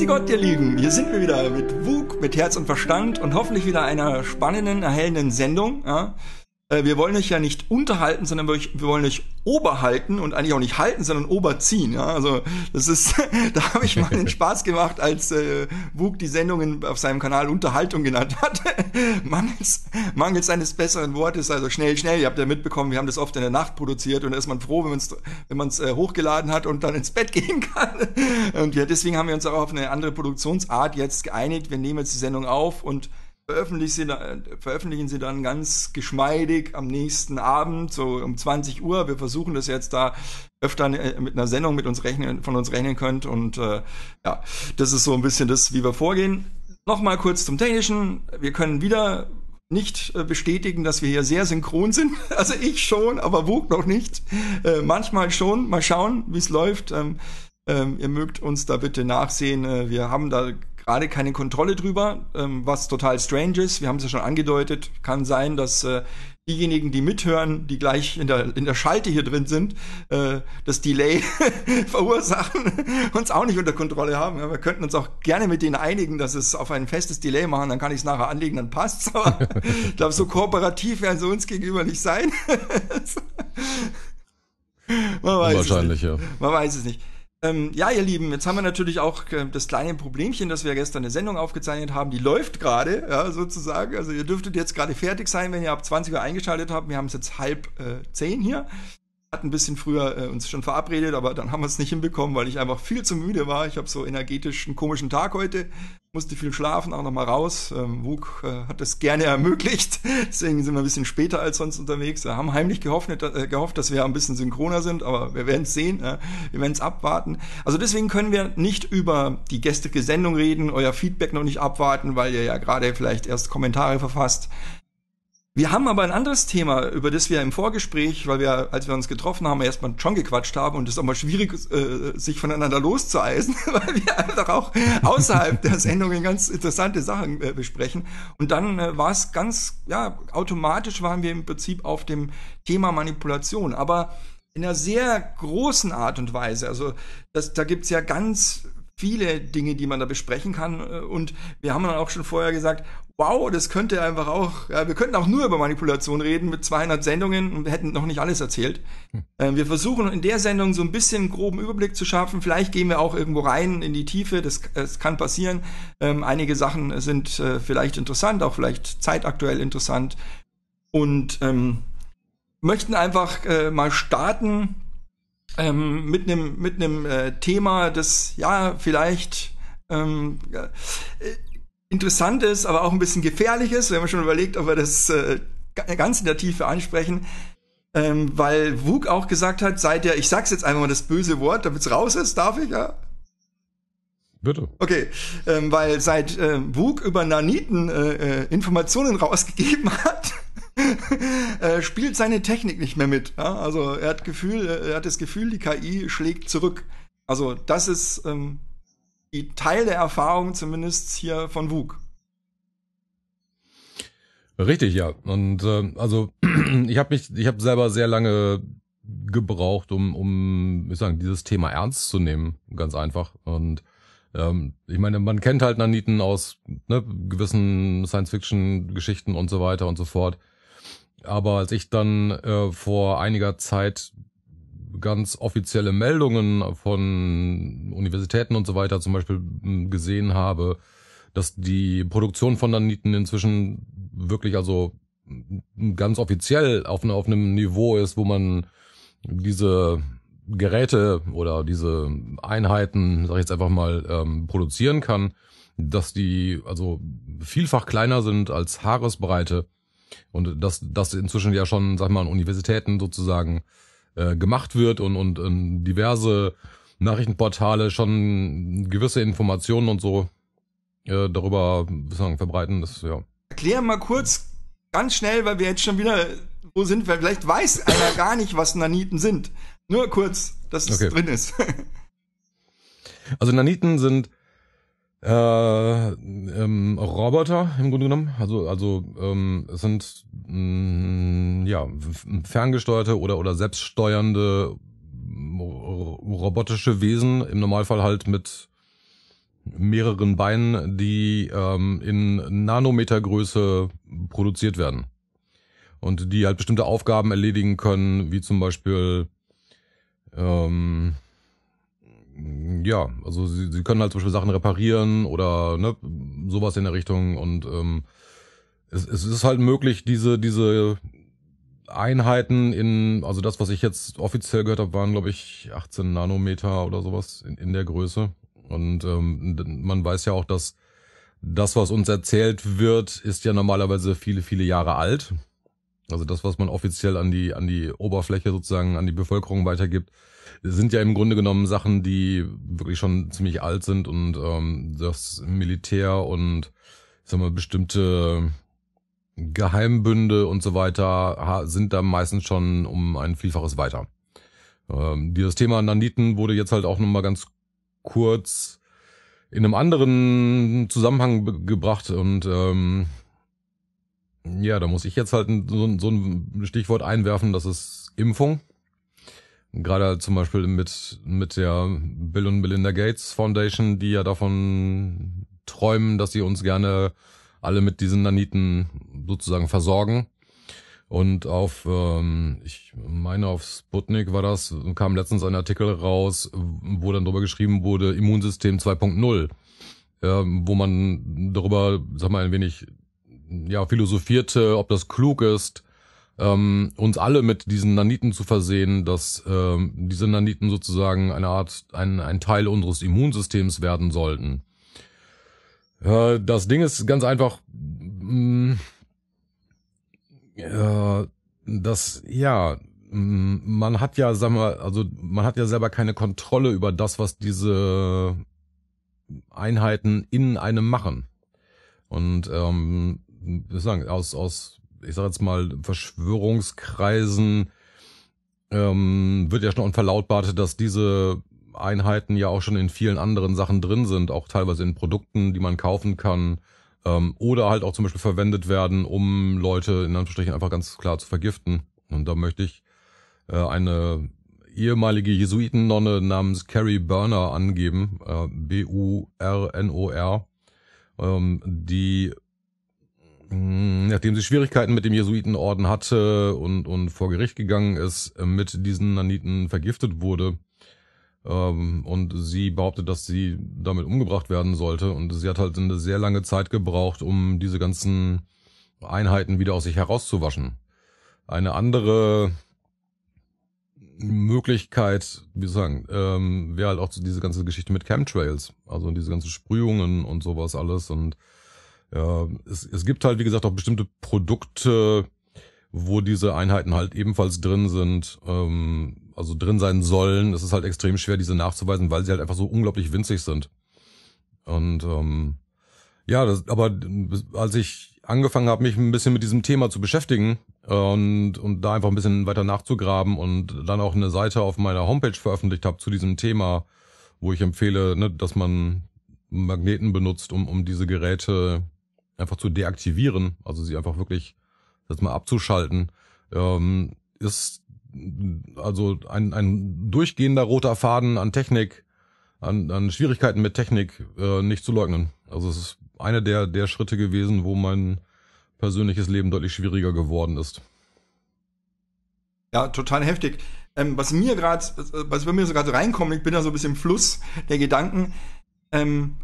Grüezi Gott, ihr Lieben. Hier sind wir wieder mit Wug, mit Herz und Verstand und hoffentlich wieder einer spannenden, erhellenden Sendung. Ja? Äh, wir wollen euch ja nicht unterhalten, sondern wir wollen euch oberhalten und eigentlich auch nicht halten, sondern oberziehen. Ja? Also das ist, da habe ich mal den Spaß gemacht, als äh, Wug die Sendungen auf seinem Kanal Unterhaltung genannt hat. mangels, mangels eines besseren Wortes, also schnell, schnell. Ihr habt ja mitbekommen, wir haben das oft in der Nacht produziert und da ist man froh, wenn man es wenn man's, äh, hochgeladen hat und dann ins Bett gehen kann. Und ja, deswegen haben wir uns auch auf eine andere Produktionsart jetzt geeinigt. Wir nehmen jetzt die Sendung auf und veröffentlichen sie, dann, äh, veröffentlichen sie dann ganz geschmeidig am nächsten Abend, so um 20 Uhr. Wir versuchen das jetzt da öfter äh, mit einer Sendung mit uns rechnen, von uns rechnen könnt. Und äh, ja, das ist so ein bisschen das, wie wir vorgehen. Nochmal kurz zum Technischen. Wir können wieder nicht äh, bestätigen, dass wir hier sehr synchron sind. Also ich schon, aber Wug noch nicht. Äh, manchmal schon. Mal schauen, wie es läuft. Ähm, ähm, ihr mögt uns da bitte nachsehen. Äh, wir haben da gerade keine Kontrolle drüber, ähm, was total strange ist. Wir haben es ja schon angedeutet. Kann sein, dass äh, diejenigen, die mithören, die gleich in der, in der Schalte hier drin sind, äh, das Delay verursachen, uns auch nicht unter Kontrolle haben. Ja, wir könnten uns auch gerne mit denen einigen, dass es auf ein festes Delay machen, dann kann ich es nachher anlegen, dann passt es. Aber ich glaube, so kooperativ werden sie uns gegenüber nicht sein. Man weiß Wahrscheinlich, ja. Man weiß es nicht. Ähm, ja, ihr Lieben, jetzt haben wir natürlich auch äh, das kleine Problemchen, dass wir gestern eine Sendung aufgezeichnet haben. Die läuft gerade, ja, sozusagen. Also ihr dürftet jetzt gerade fertig sein, wenn ihr ab 20 Uhr eingeschaltet habt. Wir haben es jetzt halb äh, 10 hier hatten ein bisschen früher äh, uns schon verabredet, aber dann haben wir es nicht hinbekommen, weil ich einfach viel zu müde war. Ich habe so energetisch einen komischen Tag heute, musste viel schlafen, auch nochmal raus. Ähm, Wug äh, hat das gerne ermöglicht, deswegen sind wir ein bisschen später als sonst unterwegs. Wir haben heimlich gehofft, äh, gehofft dass wir ein bisschen synchroner sind, aber wir werden es sehen, äh, wir werden es abwarten. Also deswegen können wir nicht über die gestrige Sendung reden, euer Feedback noch nicht abwarten, weil ihr ja gerade vielleicht erst Kommentare verfasst. Wir haben aber ein anderes Thema, über das wir im Vorgespräch, weil wir, als wir uns getroffen haben, erstmal schon gequatscht haben und es ist auch mal schwierig, äh, sich voneinander loszueisen, weil wir einfach auch außerhalb der Sendungen ganz interessante Sachen äh, besprechen. Und dann äh, war es ganz, ja, automatisch waren wir im Prinzip auf dem Thema Manipulation, aber in einer sehr großen Art und Weise. Also das, da gibt's ja ganz viele Dinge, die man da besprechen kann. Äh, und wir haben dann auch schon vorher gesagt, wow, das könnte einfach auch, ja, wir könnten auch nur über Manipulation reden mit 200 Sendungen und wir hätten noch nicht alles erzählt. Hm. Ähm, wir versuchen in der Sendung so ein bisschen groben Überblick zu schaffen. Vielleicht gehen wir auch irgendwo rein in die Tiefe, das, das kann passieren. Ähm, einige Sachen sind äh, vielleicht interessant, auch vielleicht zeitaktuell interessant. Und ähm, möchten einfach äh, mal starten ähm, mit einem mit einem äh, Thema, das ja vielleicht ähm, äh, interessant ist, aber auch ein bisschen gefährlich ist. Wir haben schon überlegt, ob wir das äh, ganz in der Tiefe ansprechen. Ähm, weil Wug auch gesagt hat, seit der, ich sag's jetzt einfach mal das böse Wort, damit's raus ist, darf ich, ja? Bitte. Okay, ähm, weil seit ähm, Wug über Naniten äh, äh Informationen rausgegeben hat, äh, spielt seine Technik nicht mehr mit. Ja? Also er hat Gefühl, äh, er hat das Gefühl, die KI schlägt zurück. Also das ist ähm, die Teil der Erfahrung zumindest hier von Wug. Richtig, ja. Und äh, also ich habe mich, ich habe selber sehr lange gebraucht, um, um, ich sagen, dieses Thema ernst zu nehmen, ganz einfach. Und ähm, ich meine, man kennt halt Naniten aus ne, gewissen Science-Fiction-Geschichten und so weiter und so fort. Aber als ich dann äh, vor einiger Zeit ganz offizielle Meldungen von Universitäten und so weiter zum Beispiel hm, gesehen habe, dass die Produktion von Naniten inzwischen wirklich also hm, ganz offiziell auf, ne, auf einem Niveau ist, wo man diese Geräte oder diese Einheiten, sag ich jetzt einfach mal, ähm, produzieren kann, dass die also vielfach kleiner sind als Haaresbreite und dass das inzwischen ja schon, sag mal, an Universitäten sozusagen äh, gemacht wird und, und, und diverse Nachrichtenportale schon gewisse Informationen und so äh, darüber sagen, verbreiten, das ja. Erklär mal kurz, ganz schnell, weil wir jetzt schon wieder wo sind, weil vielleicht weiß einer gar nicht, was Naniten sind. Nur kurz, dass es okay. drin ist. also Naniten sind äh, ähm, Roboter im Grunde genommen. Also, also ähm, es sind mh, mm, ja ferngesteuerte oder oder selbststeuernde mm, robotische Wesen, im Normalfall halt mit mehreren Beinen, die ähm, in Nanometergröße produziert werden. Und die halt bestimmte Aufgaben erledigen können, wie zum Beispiel ähm, hm, ja, also sie, sie können halt zum Beispiel Sachen reparieren oder ne, sowas in der Richtung und ähm, es, es ist halt möglich, diese, diese Einheiten in, also das, was ich jetzt offiziell gehört habe, waren, glaube ich, 18 Nanometer oder sowas in, in der Größe. Und ähm, man weiß ja auch, dass das, was uns erzählt wird, ist ja normalerweise viele, viele Jahre alt. Also das, was man offiziell an die, an die Oberfläche sozusagen, an die Bevölkerung weitergibt, sind ja im Grunde genommen Sachen, die wirklich schon ziemlich alt sind und ähm, das Militär und ich sag mal, bestimmte Geheimbünde und so weiter sind da meistens schon um ein Vielfaches weiter. Ähm, dieses Thema Naniten wurde jetzt halt auch nochmal ganz kurz in einem anderen Zusammenhang gebracht und ähm, ja, da muss ich jetzt halt so, ein, so ein Stichwort einwerfen, das ist Impfung. Gerade zum Beispiel mit, mit der Bill und Melinda Gates Foundation, die ja davon träumen, dass sie uns gerne alle mit diesen Naniten sozusagen versorgen. Und auf, ähm, ich meine, auf Sputnik war das, kam letztens ein Artikel raus, wo dann darüber geschrieben wurde, Immunsystem 2.0, äh, wo man darüber, sag mal, ein wenig ja, philosophierte, ob das klug ist, ähm, uns alle mit diesen Naniten zu versehen, dass ähm, diese Naniten sozusagen eine Art, ein, ein Teil unseres Immunsystems werden sollten. Äh, das Ding ist ganz einfach, mh, mm, äh, dass, ja, mh, mm, man hat ja, sagen wir, also man hat ja selber keine Kontrolle über das, was diese Einheiten in einem machen. Und ähm, sagen, aus, aus, ich sag jetzt mal, Verschwörungskreisen ähm, wird ja schon verlautbart, dass diese Einheiten ja auch schon in vielen anderen Sachen drin sind, auch teilweise in Produkten, die man kaufen kann. Ähm, oder halt auch zum Beispiel verwendet werden, um Leute in Anführungsstrichen einfach ganz klar zu vergiften. Und da möchte ich äh, eine ehemalige Jesuitennonne namens Carrie Burner angeben, äh, B-U-R-N-O-R, ähm, die Mhm, nachdem sie Schwierigkeiten mit dem Jesuitenorden hatte und, und vor Gericht gegangen ist, äh, mit diesen Naniten vergiftet wurde. Ähm, und sie behauptet, dass sie damit umgebracht werden sollte. Und sie hat halt eine sehr lange Zeit gebraucht, um diese ganzen Einheiten wieder aus sich herauszuwaschen. Eine andere Möglichkeit, wie sagen, ähm, wäre halt auch diese ganze Geschichte mit Chemtrails, also diese ganzen Sprühungen und sowas alles und es, es gibt halt, wie gesagt, auch bestimmte Produkte, wo diese Einheiten halt ebenfalls drin sind, ähm, also drin sein sollen. Es ist halt extrem schwer, diese nachzuweisen, weil sie halt einfach so unglaublich winzig sind. Und ähm, ja, das, aber als ich angefangen habe, mich ein bisschen mit diesem Thema zu beschäftigen äh, und, und da einfach ein bisschen weiter nachzugraben und dann auch eine Seite auf meiner Homepage veröffentlicht habe zu diesem Thema, wo ich empfehle, ne, dass man Magneten benutzt, um, um diese Geräte einfach zu deaktivieren, also sie einfach wirklich das mal abzuschalten, ähm, ist also ein, ein durchgehender roter Faden an Technik, an, an Schwierigkeiten mit Technik äh, nicht zu leugnen. Also es ist einer der, der Schritte gewesen, wo mein persönliches Leben deutlich schwieriger geworden ist. Ja, total heftig. Ähm, was mir gerade, äh, was bei mir so gerade reinkommt, ich bin da so ein bisschen im Fluss der Gedanken. Ähm,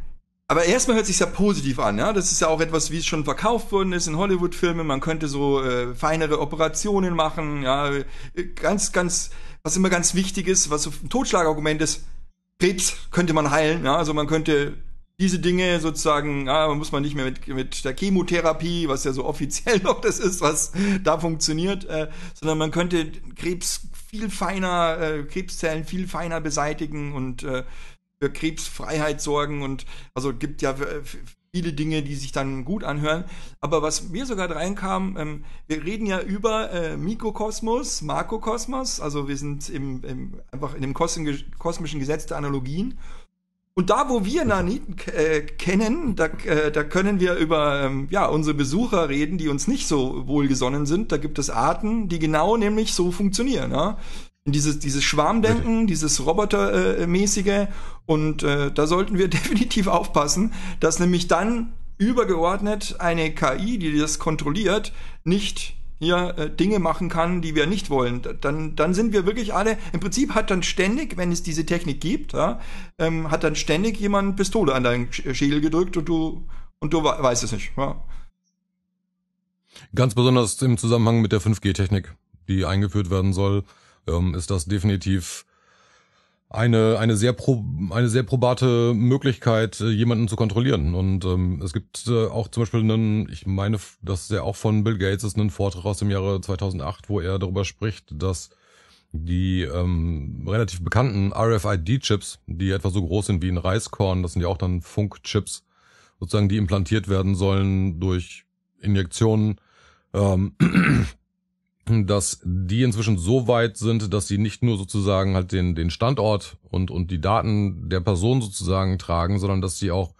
aber erstmal hört sich ja positiv an, ja. Das ist ja auch etwas, wie es schon verkauft worden ist in Hollywood-Filmen. Man könnte so äh, feinere Operationen machen, ja. Äh, ganz, ganz, was immer ganz wichtig ist, was so ein Totschlagargument ist, Krebs könnte man heilen, ja. Also man könnte diese Dinge sozusagen, ja, muss man nicht mehr mit, mit der Chemotherapie, was ja so offiziell noch das ist, was da funktioniert, äh, sondern man könnte Krebs viel feiner, äh, Krebszellen viel feiner beseitigen und äh, für Krebsfreiheit sorgen und also gibt ja äh, viele Dinge, die sich dann gut anhören. Aber was mir sogar reinkam, ähm, wir reden ja über äh, Mikrokosmos, Makrokosmos, also wir sind im, im einfach in dem kosmischen Gesetz der Analogien. Und da, wo wir Naniten äh, kennen, da, äh, da können wir über ähm, ja, unsere Besucher reden, die uns nicht so wohlgesonnen sind. Da gibt es Arten, die genau nämlich so funktionieren. Ja? Dieses, dieses Schwarmdenken, dieses Robotermäßige. Und äh, da sollten wir definitiv aufpassen, dass nämlich dann übergeordnet eine KI, die das kontrolliert, nicht hier äh, Dinge machen kann, die wir nicht wollen. Dann, dann sind wir wirklich alle, im Prinzip hat dann ständig, wenn es diese Technik gibt, ja, ähm, hat dann ständig jemand Pistole an deinen Schädel gedrückt und du, und du weißt es nicht. Ja. Ganz besonders im Zusammenhang mit der 5G-Technik, die eingeführt werden soll ähm, ist das definitiv eine, eine, sehr pro, eine sehr probate Möglichkeit, äh, jemanden zu kontrollieren. Und ähm, es gibt äh, auch zum Beispiel einen, ich meine, das ist ja auch von Bill Gates, ist ein Vortrag aus dem Jahre 2008, wo er darüber spricht, dass die ähm, relativ bekannten RFID-Chips, die etwa so groß sind wie ein Reiskorn, das sind ja auch dann Funk-Chips, sozusagen, die implantiert werden sollen durch Injektionen, ähm, dass die inzwischen so weit sind, dass sie nicht nur sozusagen halt den, den Standort und, und die Daten der Person sozusagen tragen, sondern dass sie auch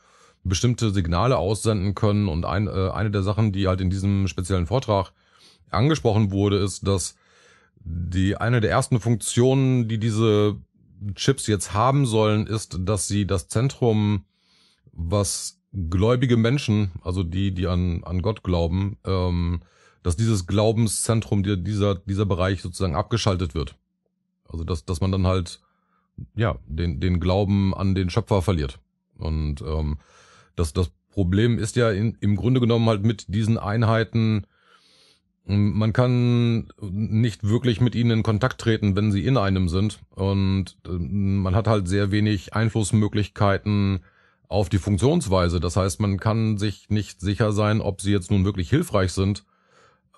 bestimmte Signale aussenden können. Und ein, äh, eine der Sachen, die halt in diesem speziellen Vortrag angesprochen wurde, ist, dass die eine der ersten Funktionen, die diese Chips jetzt haben sollen, ist, dass sie das Zentrum, was gläubige Menschen, also die, die an, an Gott glauben, ähm, dass dieses Glaubenszentrum, dieser, dieser Bereich sozusagen abgeschaltet wird. Also dass, dass man dann halt ja den, den Glauben an den Schöpfer verliert. Und ähm, das, das Problem ist ja in, im Grunde genommen halt mit diesen Einheiten, man kann nicht wirklich mit ihnen in Kontakt treten, wenn sie in einem sind. Und ähm, man hat halt sehr wenig Einflussmöglichkeiten auf die Funktionsweise. Das heißt, man kann sich nicht sicher sein, ob sie jetzt nun wirklich hilfreich sind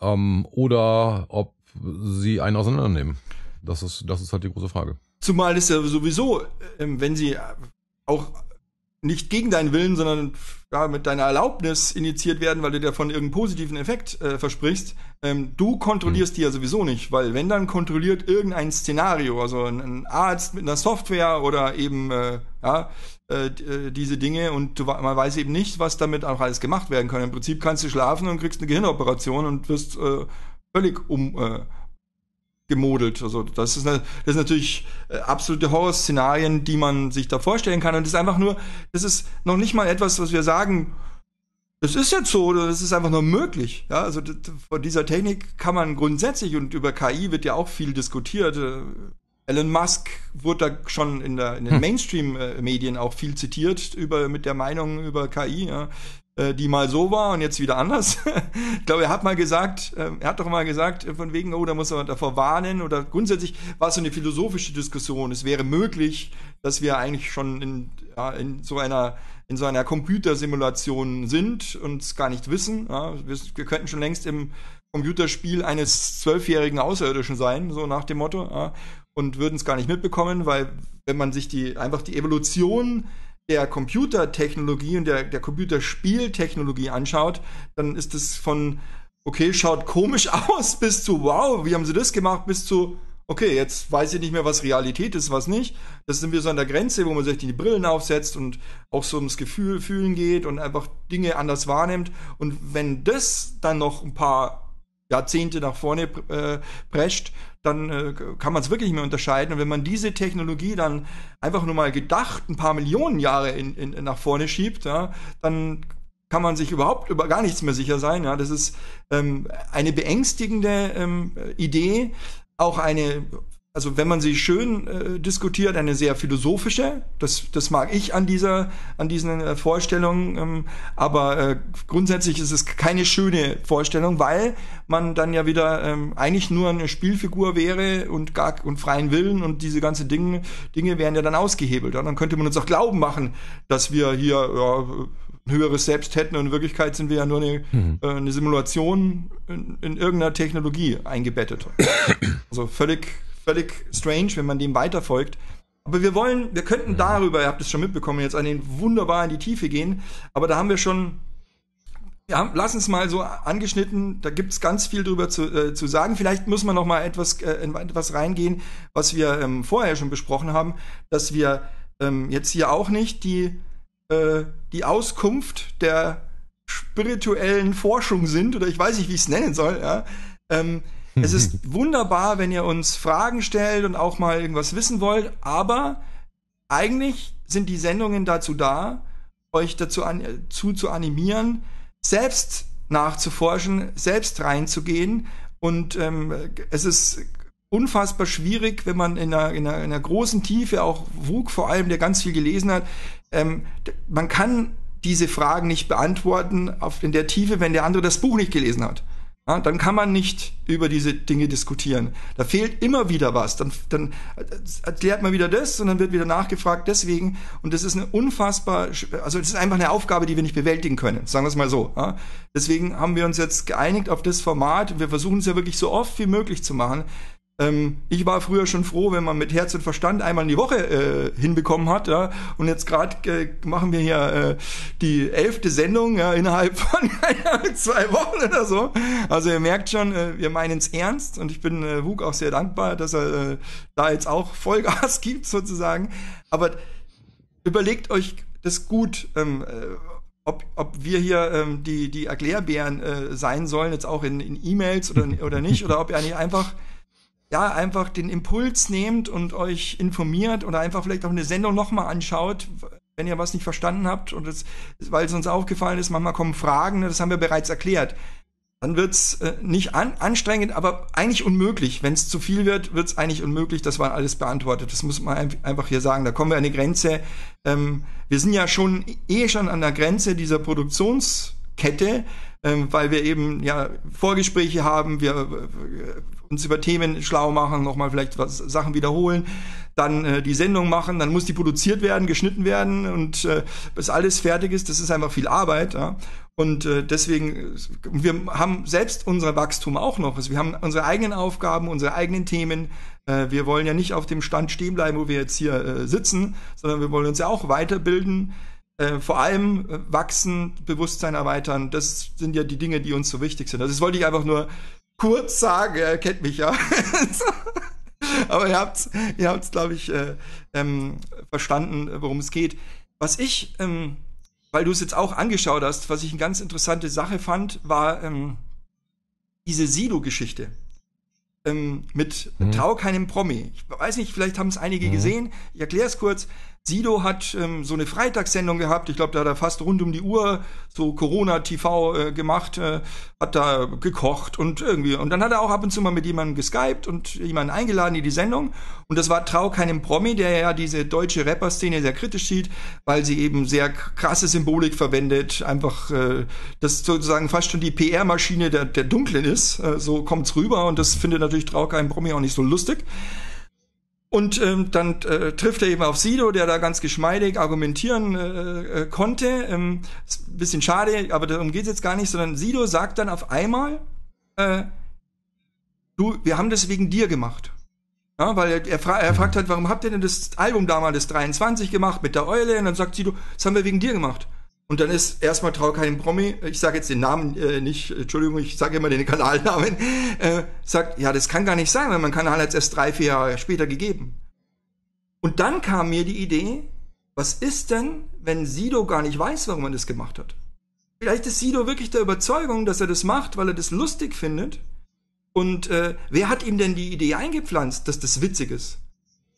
ähm, oder ob sie einen auseinandernehmen. Das ist, das ist halt die große Frage. Zumal es ja sowieso, ähm, wenn sie auch nicht gegen deinen Willen, sondern ja, mit deiner Erlaubnis initiiert werden, weil du dir von irgendeinem positiven Effekt äh, versprichst. Ähm, du kontrollierst hm. die ja sowieso nicht, weil wenn dann kontrolliert irgendein Szenario, also ein, ein Arzt mit einer Software oder eben äh, ja, äh, äh, diese Dinge und du, man weiß eben nicht, was damit auch alles gemacht werden kann. Im Prinzip kannst du schlafen und kriegst eine Gehirnoperation und wirst äh, völlig umgemodelt. Äh, also das ist, eine, das ist natürlich äh, absolute Horrorszenarien, die man sich da vorstellen kann. Und das ist einfach nur, das ist noch nicht mal etwas, was wir sagen, das ist jetzt so, das ist einfach nur möglich. Ja, also das, von dieser Technik kann man grundsätzlich und über KI wird ja auch viel diskutiert. Elon Musk wurde da schon in, der, in den hm. Mainstream-Medien äh, auch viel zitiert über, mit der Meinung über KI, ja, äh, die mal so war und jetzt wieder anders. ich glaube, er hat mal gesagt, äh, er hat doch mal gesagt, von wegen, oh, da muss man davor warnen oder grundsätzlich war es so eine philosophische Diskussion. Es wäre möglich, dass wir eigentlich schon in, ja, in so einer in so einer Computersimulation sind und es gar nicht wissen. Ja, wir, wir könnten schon längst im Computerspiel eines zwölfjährigen Außerirdischen sein, so nach dem Motto. Ja und würden es gar nicht mitbekommen, weil wenn man sich die einfach die Evolution der Computertechnologie und der, der Computerspieltechnologie anschaut, dann ist es von okay, schaut komisch aus, bis zu wow, wie haben sie das gemacht, bis zu okay, jetzt weiß ich nicht mehr, was Realität ist, was nicht. Das sind wir so an der Grenze, wo man sich die Brillen aufsetzt und auch so ums Gefühl fühlen geht und einfach Dinge anders wahrnimmt. Und wenn das dann noch ein paar Jahrzehnte nach vorne äh, prescht, dann äh, kann man es wirklich nicht mehr unterscheiden. Und wenn man diese Technologie dann einfach nur mal gedacht ein paar Millionen Jahre in, in, nach vorne schiebt, ja, dann kann man sich überhaupt über gar nichts mehr sicher sein. Ja, das ist ähm, eine beängstigende ähm, Idee, auch eine also wenn man sie schön äh, diskutiert, eine sehr philosophische, das, das mag ich an dieser, an diesen äh, Vorstellungen, ähm, aber äh, grundsätzlich ist es keine schöne Vorstellung, weil man dann ja wieder ähm, eigentlich nur eine Spielfigur wäre und gar und freien Willen und diese ganzen Dinge, Dinge wären ja dann ausgehebelt. Ja? Dann könnte man uns auch glauben machen, dass wir hier ja, ein höheres Selbst hätten und in Wirklichkeit sind wir ja nur eine, mhm. äh, eine Simulation in, in irgendeiner Technologie eingebettet. Also völlig völlig strange, wenn man dem weiterfolgt. Aber wir wollen, wir könnten mhm. darüber, ihr habt es schon mitbekommen, jetzt an den wunderbar in die Tiefe gehen. Aber da haben wir schon, ja, lass uns mal so angeschnitten, da gibt es ganz viel drüber zu, äh, zu sagen. Vielleicht muss man noch mal etwas, äh, etwas reingehen, was wir ähm, vorher schon besprochen haben, dass wir ähm, jetzt hier auch nicht die, äh, die Auskunft der spirituellen Forschung sind, oder ich weiß nicht, wie ich es nennen soll, ja. Ähm, es ist wunderbar, wenn ihr uns Fragen stellt und auch mal irgendwas wissen wollt, aber eigentlich sind die Sendungen dazu da, euch dazu an, äh, zu, zu animieren, selbst nachzuforschen, selbst reinzugehen. Und ähm, es ist unfassbar schwierig, wenn man in einer, in einer, in einer großen Tiefe, auch Wug vor allem, der ganz viel gelesen hat, ähm, man kann diese Fragen nicht beantworten auf, in der Tiefe, wenn der andere das Buch nicht gelesen hat. Ja, dann kann man nicht über diese Dinge diskutieren. Da fehlt immer wieder was. Dann, dann erklärt man wieder das und dann wird wieder nachgefragt deswegen. Und das ist eine unfassbar, also das ist einfach eine Aufgabe, die wir nicht bewältigen können. Sagen wir es mal so. Ja. Deswegen haben wir uns jetzt geeinigt auf das Format. Wir versuchen es ja wirklich so oft wie möglich zu machen, ähm, ich war früher schon froh, wenn man mit Herz und Verstand einmal in die Woche äh, hinbekommen hat. Ja? Und jetzt gerade äh, machen wir hier äh, die elfte Sendung ja, innerhalb von zwei Wochen oder so. Also ihr merkt schon, äh, wir meinen es ernst. Und ich bin äh, Wug auch sehr dankbar, dass er äh, da jetzt auch Vollgas gibt sozusagen. Aber überlegt euch das gut. Ähm, äh, ob, ob wir hier ähm, die, die Erklärbären äh, sein sollen, jetzt auch in, in E-Mails oder, oder nicht, oder ob ihr eigentlich einfach ja, einfach den Impuls nehmt und euch informiert oder einfach vielleicht auch eine Sendung nochmal anschaut, wenn ihr was nicht verstanden habt und es, weil es uns aufgefallen ist, manchmal kommen Fragen, ne, das haben wir bereits erklärt. Dann wird's äh, nicht an, anstrengend, aber eigentlich unmöglich. Wenn es zu viel wird, wird's eigentlich unmöglich, dass man alles beantwortet. Das muss man einfach hier sagen. Da kommen wir an eine Grenze. Ähm, wir sind ja schon eh schon an der Grenze dieser Produktionskette ähm, weil wir eben ja Vorgespräche haben, wir äh, uns über Themen schlau machen, nochmal vielleicht was Sachen wiederholen, dann äh, die Sendung machen, dann muss die produziert werden, geschnitten werden und äh, bis alles fertig ist, das ist einfach viel Arbeit. Ja? Und äh, deswegen, äh, wir haben selbst unser Wachstum auch noch. Also wir haben unsere eigenen Aufgaben, unsere eigenen Themen. Äh, wir wollen ja nicht auf dem Stand stehen bleiben, wo wir jetzt hier äh, sitzen, sondern wir wollen uns ja auch weiterbilden. Äh, vor allem äh, wachsen, Bewusstsein erweitern, das sind ja die Dinge, die uns so wichtig sind. Also das wollte ich einfach nur kurz sagen, er kennt mich ja. Aber ihr habt's, ihr habt's, glaube ich, äh, ähm, verstanden, worum es geht. Was ich, ähm, weil du es jetzt auch angeschaut hast, was ich eine ganz interessante Sache fand, war ähm, diese Silo-Geschichte. Ähm, mit mhm. Trau keinem Promi. Ich weiß nicht, vielleicht haben es einige mhm. gesehen. Ich erkläre es kurz. Sido hat ähm, so eine Freitagssendung gehabt, ich glaube, da hat er fast rund um die Uhr so Corona-TV äh, gemacht, äh, hat da gekocht und irgendwie. Und dann hat er auch ab und zu mal mit jemandem geskypt und jemanden eingeladen in die Sendung. Und das war Trau keinem Promi, der ja diese deutsche Rapper-Szene sehr kritisch sieht, weil sie eben sehr krasse Symbolik verwendet, einfach äh, das sozusagen fast schon die PR-Maschine der, der Dunklen ist. Äh, so kommt's rüber und das findet natürlich Trau keinem Promi auch nicht so lustig. Und ähm, dann äh, trifft er eben auf Sido, der da ganz geschmeidig argumentieren äh, äh, konnte. Ähm, bisschen schade, aber darum geht's jetzt gar nicht, sondern Sido sagt dann auf einmal, äh, du, wir haben das wegen dir gemacht. Ja, weil er, er, fra er fragt halt, warum habt ihr denn das Album damals, das 23, gemacht mit der Eule? Und dann sagt Sido, das haben wir wegen dir gemacht. Und dann ist erstmal trau keinen Promi, ich sage jetzt den Namen äh, nicht, Entschuldigung, ich sage immer den Kanalnamen, äh, sagt, ja, das kann gar nicht sein, weil mein Kanal hat es erst drei, vier Jahre später gegeben. Und dann kam mir die Idee, was ist denn, wenn Sido gar nicht weiß, warum er das gemacht hat? Vielleicht ist Sido wirklich der Überzeugung, dass er das macht, weil er das lustig findet. Und äh, wer hat ihm denn die Idee eingepflanzt, dass das witzig ist,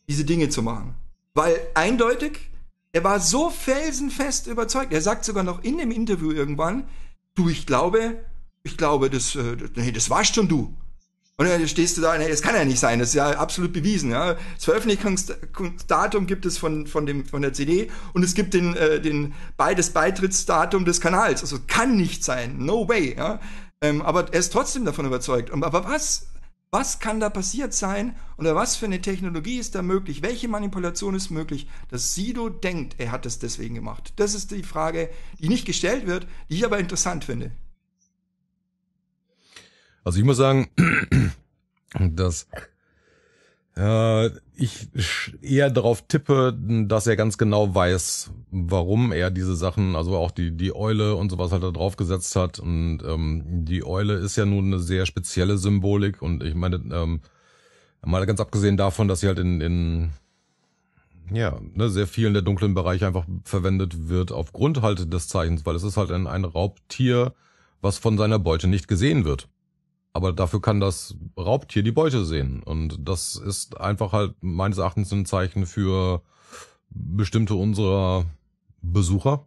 diese Dinge zu machen? Weil eindeutig er war so felsenfest überzeugt. Er sagt sogar noch in dem Interview irgendwann, du, ich glaube, ich glaube, das, äh, nee, das warst schon du. Und dann stehst du da, nee, das kann ja nicht sein, das ist ja absolut bewiesen. Ja. Das Veröffentlichungsdatum gibt es von, von, dem, von der CD und es gibt den, äh, den, beides Beitrittsdatum des Kanals. Also kann nicht sein, no way. Ja. Ähm, aber er ist trotzdem davon überzeugt. Aber was? Was kann da passiert sein oder was für eine Technologie ist da möglich? Welche Manipulation ist möglich? Dass Sido denkt, er hat es deswegen gemacht. Das ist die Frage, die nicht gestellt wird, die ich aber interessant finde. Also ich muss sagen, dass Ja, äh, ich eher darauf tippe, dass er ganz genau weiß, warum er diese Sachen, also auch die, die Eule und sowas halt da drauf gesetzt hat. Und ähm, die Eule ist ja nun eine sehr spezielle Symbolik. Und ich meine, ähm, mal ganz abgesehen davon, dass sie halt in, in ja, ne, sehr vielen der dunklen Bereiche einfach verwendet wird, aufgrund halt des Zeichens, weil es ist halt ein, ein Raubtier, was von seiner Beute nicht gesehen wird. Aber dafür kann das Raubtier die Beute sehen. Und das ist einfach halt meines Erachtens ein Zeichen für bestimmte unserer Besucher,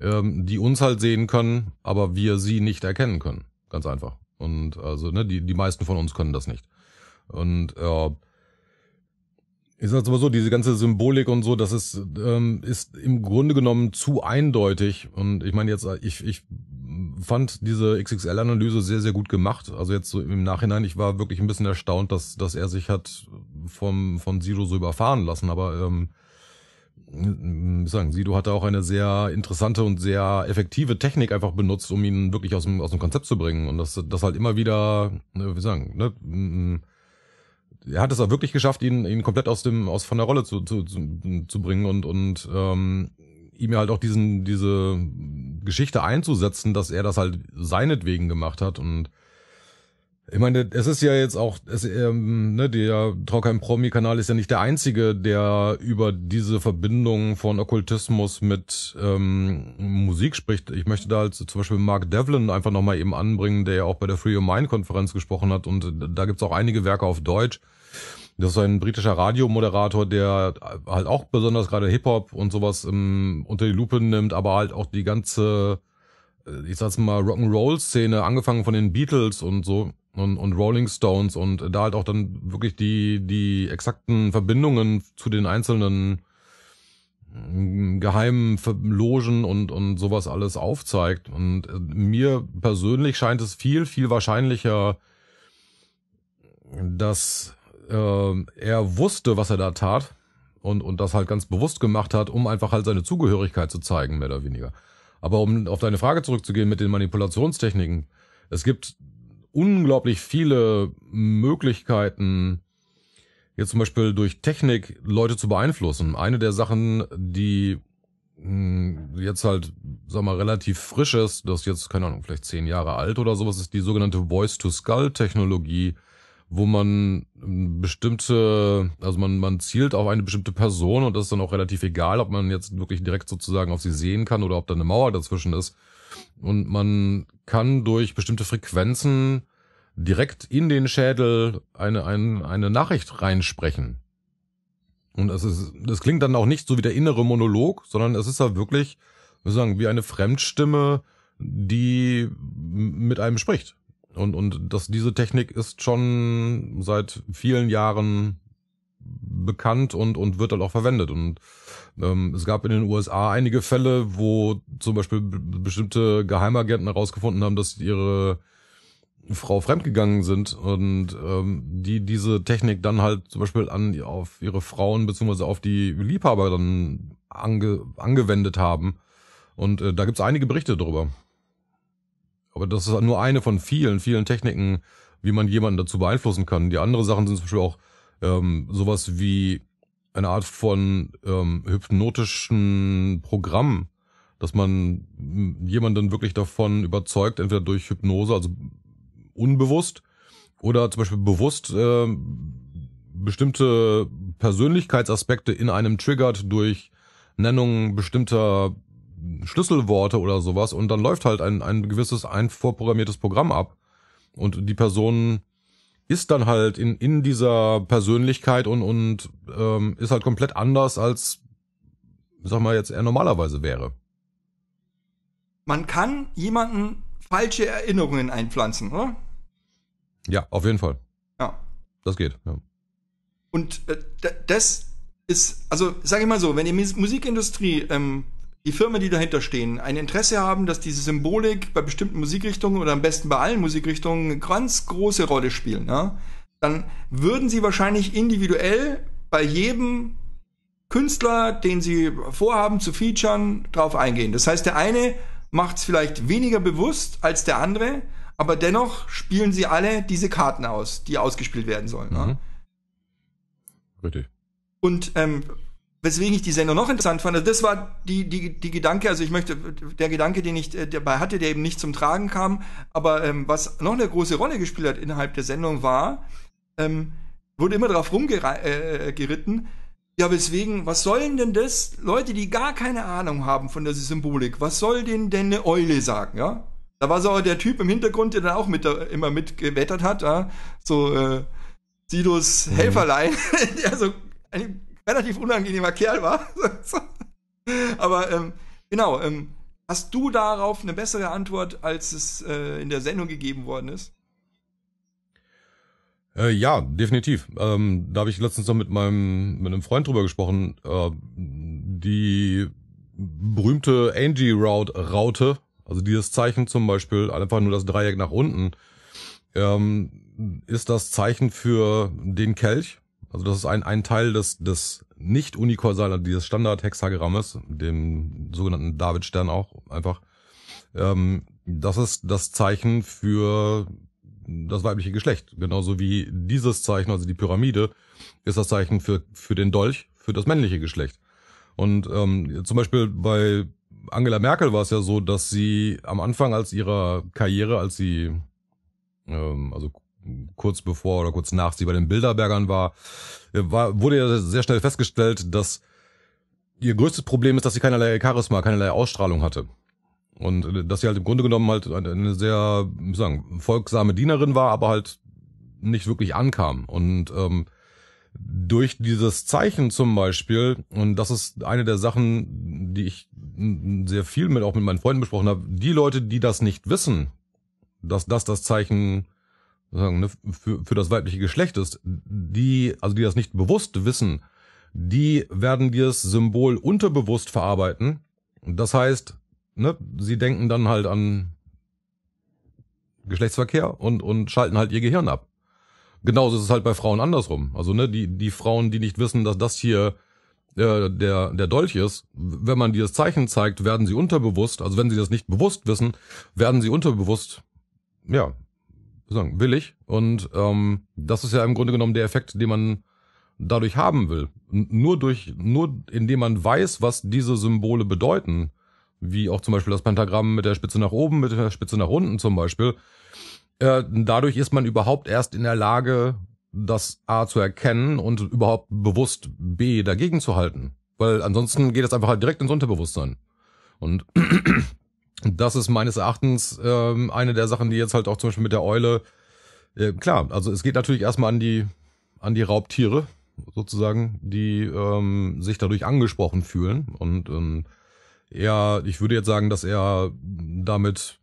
ähm, die uns halt sehen können, aber wir sie nicht erkennen können. Ganz einfach. Und also, ne, die, die meisten von uns können das nicht. Und äh, ist das halt aber so, diese ganze Symbolik und so, das ist, ähm, ist im Grunde genommen zu eindeutig. Und ich meine jetzt, ich, ich fand diese XXL-Analyse sehr, sehr gut gemacht. Also jetzt so im Nachhinein, ich war wirklich ein bisschen erstaunt, dass, dass er sich hat vom, von Sido so überfahren lassen. Aber ähm, sagen, Sido hatte auch eine sehr interessante und sehr effektive Technik einfach benutzt, um ihn wirklich aus dem, aus dem Konzept zu bringen. Und das, das halt immer wieder, ne, wie sagen, ne, mm, mm, er hat es auch wirklich geschafft, ihn, ihn komplett aus dem, aus von der Rolle zu, zu, zu, zu bringen und, und ähm, ihm halt auch diesen, diese Geschichte einzusetzen, dass er das halt seinetwegen gemacht hat und ich meine, es ist ja jetzt auch, es, ähm, ne, der Trockheim Promi-Kanal ist ja nicht der einzige, der über diese Verbindung von Okkultismus mit ähm, Musik spricht. Ich möchte da halt zum Beispiel Mark Devlin einfach nochmal eben anbringen, der ja auch bei der Free Your Mind-Konferenz gesprochen hat und da gibt's auch einige Werke auf Deutsch. Das ist ein britischer Radiomoderator, der halt auch besonders gerade Hip-Hop und sowas um, ähm, unter die Lupe nimmt, aber halt auch die ganze, äh, ich sag's mal, Rock'n'Roll-Szene, angefangen von den Beatles und so und, und Rolling Stones und da halt auch dann wirklich die, die exakten Verbindungen zu den einzelnen mm, geheimen Logen und, und sowas alles aufzeigt. Und äh, mir persönlich scheint es viel, viel wahrscheinlicher, dass ähm, er wusste, was er da tat und, und das halt ganz bewusst gemacht hat, um einfach halt seine Zugehörigkeit zu zeigen, mehr oder weniger. Aber um auf deine Frage zurückzugehen mit den Manipulationstechniken, es gibt unglaublich viele Möglichkeiten, jetzt zum Beispiel durch Technik Leute zu beeinflussen. Eine der Sachen, die hm, jetzt halt, sag mal, relativ frisch ist, das ist jetzt, keine Ahnung, vielleicht zehn Jahre alt oder sowas, ist die sogenannte Voice-to-Skull-Technologie, wo man ähm, bestimmte, also man, man zielt auf eine bestimmte Person und das ist dann auch relativ egal, ob man jetzt wirklich direkt sozusagen auf sie sehen kann oder ob da eine Mauer dazwischen ist. Und man kann durch bestimmte Frequenzen direkt in den Schädel eine, eine, eine Nachricht reinsprechen. Und es ist, es klingt dann auch nicht so wie der innere Monolog, sondern es ist ja wirklich, sozusagen, wie eine Fremdstimme, die mit einem spricht. Und, und dass diese Technik ist schon seit vielen Jahren bekannt und, und wird dann auch verwendet. Und ähm, es gab in den USA einige Fälle, wo zum Beispiel bestimmte Geheimagenten herausgefunden haben, dass ihre Frau fremdgegangen sind und ähm, die diese Technik dann halt zum Beispiel an auf ihre Frauen beziehungsweise auf die Liebhaber dann ange, angewendet haben. Und äh, da gibt's einige Berichte darüber. Aber das ist nur eine von vielen, vielen Techniken, wie man jemanden dazu beeinflussen kann. Die anderen Sachen sind zum Beispiel auch ähm, sowas wie eine Art von ähm, hypnotischen Programm, dass man jemanden wirklich davon überzeugt, entweder durch Hypnose, also unbewusst, oder zum Beispiel bewusst äh, bestimmte Persönlichkeitsaspekte in einem triggert durch Nennung bestimmter Schlüsselworte oder sowas und dann läuft halt ein, ein gewisses, ein vorprogrammiertes Programm ab. Und die Person ist dann halt in, in dieser Persönlichkeit und, und ähm, ist halt komplett anders, als, sag mal, jetzt er normalerweise wäre. Man kann jemanden falsche Erinnerungen einpflanzen, oder? Ja, auf jeden Fall. Ja. Das geht, ja. Und äh, das ist, also sag ich mal so, wenn die Musikindustrie ähm, die Firmen, die dahinter stehen, ein Interesse haben, dass diese Symbolik bei bestimmten Musikrichtungen oder am besten bei allen Musikrichtungen eine ganz große Rolle spielen, ja, dann würden sie wahrscheinlich individuell bei jedem Künstler, den sie vorhaben zu featuren, drauf eingehen. Das heißt, der eine macht es vielleicht weniger bewusst als der andere, aber dennoch spielen sie alle diese Karten aus, die ausgespielt werden sollen. Mhm. Ja. Richtig. Und ähm, weswegen ich die Sendung noch interessant fand, das war die, die, die Gedanke, also ich möchte, der Gedanke, den ich äh, dabei hatte, der eben nicht zum Tragen kam, aber ähm, was noch eine große Rolle gespielt hat innerhalb der Sendung war, ähm, wurde immer darauf rumgeritten, äh, äh ja, weswegen, was sollen denn das? Leute, die gar keine Ahnung haben von der Symbolik, was soll denen denn eine Eule sagen, ja? Da war so der Typ im Hintergrund, der dann auch mit, äh, immer mitgewettert hat, ja? so äh, Sidos mhm. Helferlein, mhm. der so eine relativ unangenehmer Kerl war. Aber ähm, genau, ähm, hast du darauf eine bessere Antwort, als es äh, in der Sendung gegeben worden ist? Äh, ja, definitiv. Ähm, da habe ich letztens noch mit meinem mit einem Freund drüber gesprochen. Äh, die berühmte Angie Route Raute, also dieses Zeichen zum Beispiel, einfach nur das Dreieck nach unten, ähm, ist das Zeichen für den Kelch also das ist ein, ein Teil des, des nicht unikorsalen, also dieses Standard-Hexagrammes, dem sogenannten David-Stern auch einfach. Ähm, das ist das Zeichen für das weibliche Geschlecht. Genauso wie dieses Zeichen, also die Pyramide, ist das Zeichen für, für den Dolch, für das männliche Geschlecht. Und ähm, zum Beispiel bei Angela Merkel war es ja so, dass sie am Anfang als ihrer Karriere, als sie ähm, also kurz bevor oder kurz nach sie bei den Bilderbergern war, äh, war wurde ja sehr schnell festgestellt, dass ihr größtes Problem ist, dass sie keinerlei Charisma, keinerlei Ausstrahlung hatte. Und äh, dass sie halt im Grunde genommen halt eine sehr, wie sagen, folgsame Dienerin war, aber halt nicht wirklich ankam. Und ähm, durch dieses Zeichen zum Beispiel, und das ist eine der Sachen, die ich sehr viel mit auch mit meinen Freunden besprochen habe, die Leute, die das nicht wissen, dass das das Zeichen sagen, ne, für, für das weibliche Geschlecht ist, die, also die das nicht bewusst wissen, die werden dieses Symbol unterbewusst verarbeiten. Das heißt, ne, sie denken dann halt an Geschlechtsverkehr und, und schalten halt ihr Gehirn ab. Genauso ist es halt bei Frauen andersrum. Also, ne, die, die Frauen, die nicht wissen, dass das hier äh, der, der Dolch ist, wenn man dieses Zeichen zeigt, werden sie unterbewusst, also wenn sie das nicht bewusst wissen, werden sie unterbewusst, ja, sagen, billig. Und ähm, das ist ja im Grunde genommen der Effekt, den man dadurch haben will. Nur durch, nur indem man weiß, was diese Symbole bedeuten, wie auch zum Beispiel das Pentagramm mit der Spitze nach oben, mit der Spitze nach unten zum Beispiel, äh, dadurch ist man überhaupt erst in der Lage, das A zu erkennen und überhaupt bewusst B dagegen zu halten. Weil ansonsten geht es einfach halt direkt ins Unterbewusstsein. Und das ist meines Erachtens ähm, eine der Sachen, die jetzt halt auch zum Beispiel mit der Eule, äh, klar, also es geht natürlich erstmal an die, an die Raubtiere sozusagen, die ähm, sich dadurch angesprochen fühlen. Und ähm, er, ich würde jetzt sagen, dass er damit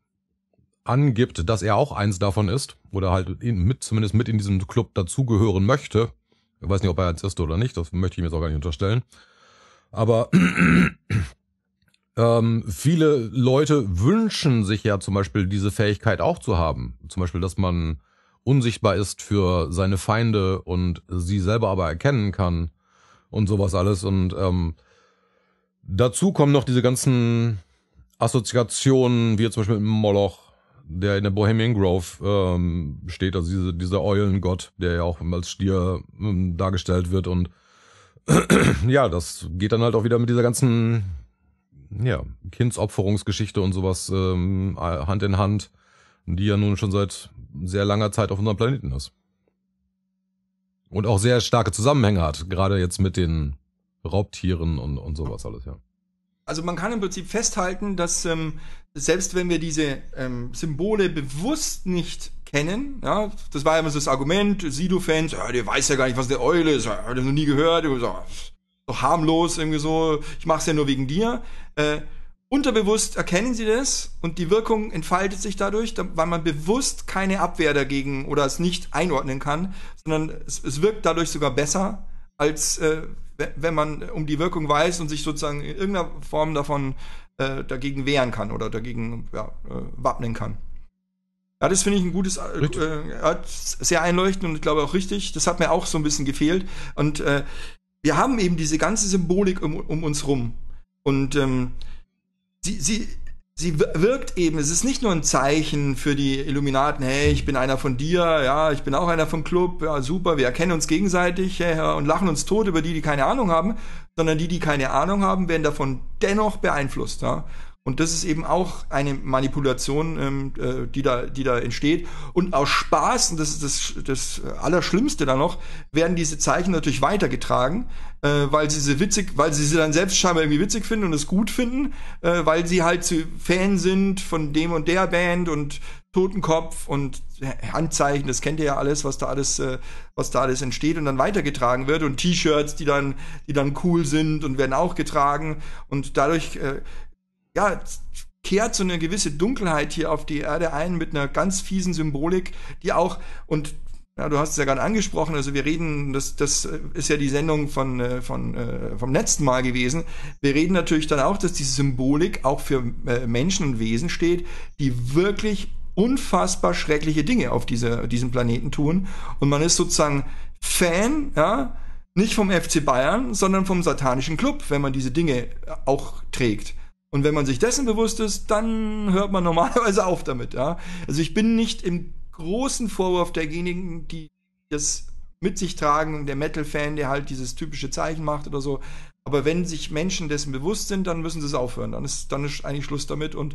angibt, dass er auch eins davon ist oder halt in, mit, zumindest mit in diesem Club dazugehören möchte. Ich weiß nicht, ob er eins ist oder nicht, das möchte ich mir jetzt auch gar nicht unterstellen. Aber ähm, viele Leute wünschen sich ja zum Beispiel diese Fähigkeit auch zu haben. Zum Beispiel, dass man unsichtbar ist für seine Feinde und sie selber aber erkennen kann und sowas alles. Und ähm, dazu kommen noch diese ganzen Assoziationen, wie zum Beispiel Moloch, der in der Bohemian Grove ähm, steht, also diese, dieser Eulengott, der ja auch als Stier ähm, dargestellt wird. Und ja, das geht dann halt auch wieder mit dieser ganzen ja, Kindsopferungsgeschichte und sowas ähm, Hand in Hand, die ja nun schon seit sehr langer Zeit auf unserem Planeten ist. Und auch sehr starke Zusammenhänge hat, gerade jetzt mit den Raubtieren und, und sowas alles, ja. Also man kann im Prinzip festhalten, dass ähm, selbst wenn wir diese ähm, Symbole bewusst nicht kennen, ja, das war ja immer so das Argument, Sido-Fans, ja, der weiß ja gar nicht, was der Eule ist, ja, hat er noch nie gehört, so, so harmlos, irgendwie so, ich mach's ja nur wegen dir. Äh, unterbewusst erkennen sie das und die Wirkung entfaltet sich dadurch, weil man bewusst keine Abwehr dagegen oder es nicht einordnen kann, sondern es, es wirkt dadurch sogar besser, als äh, wenn man äh, um die Wirkung weiß und sich sozusagen in irgendeiner Form davon äh, dagegen wehren kann oder dagegen ja, äh, wappnen kann. Ja, das finde ich ein gutes, äh, äh sehr einleuchtend und ich glaube auch richtig. Das hat mir auch so ein bisschen gefehlt. Und äh, wir haben eben diese ganze Symbolik um, um uns rum. Und ähm, sie, sie, sie wirkt eben, es ist nicht nur ein Zeichen für die Illuminaten, hey, ich bin einer von dir, ja, ich bin auch einer vom Club, ja, super, wir erkennen uns gegenseitig ja, und lachen uns tot über die, die keine Ahnung haben, sondern die, die keine Ahnung haben, werden davon dennoch beeinflusst. Ja. Und das ist eben auch eine Manipulation, ähm, äh, die, da, die da entsteht. Und aus Spaß, und das ist das, das Allerschlimmste da noch, werden diese Zeichen natürlich weitergetragen, äh, weil sie sie witzig, weil sie sie dann selbst scheinbar irgendwie witzig finden und es gut finden, äh, weil sie halt zu Fan sind von dem und der Band und Totenkopf und Handzeichen, das kennt ihr ja alles, was da alles, äh, was da alles entsteht und dann weitergetragen wird und T-Shirts, die dann, die dann cool sind und werden auch getragen und dadurch äh, ja, kehrt so eine gewisse Dunkelheit hier auf die Erde ein mit einer ganz fiesen Symbolik, die auch, und ja, du hast es ja gerade angesprochen, also wir reden, das, das äh, ist ja die Sendung von, äh, von, äh, vom letzten Mal gewesen. Wir reden natürlich dann auch, dass diese Symbolik auch für Menschen und Wesen steht, die wirklich unfassbar schreckliche Dinge auf diese, diesem Planeten tun. Und man ist sozusagen Fan, ja, nicht vom FC Bayern, sondern vom satanischen Club, wenn man diese Dinge auch trägt. Und wenn man sich dessen bewusst ist, dann hört man normalerweise auf damit. Ja? Also ich bin nicht im großen Vorwurf derjenigen, die das mit sich tragen, der Metal-Fan, der halt dieses typische Zeichen macht oder so. Aber wenn sich Menschen dessen bewusst sind, dann müssen sie es aufhören. Dann ist, dann ist eigentlich Schluss damit. Und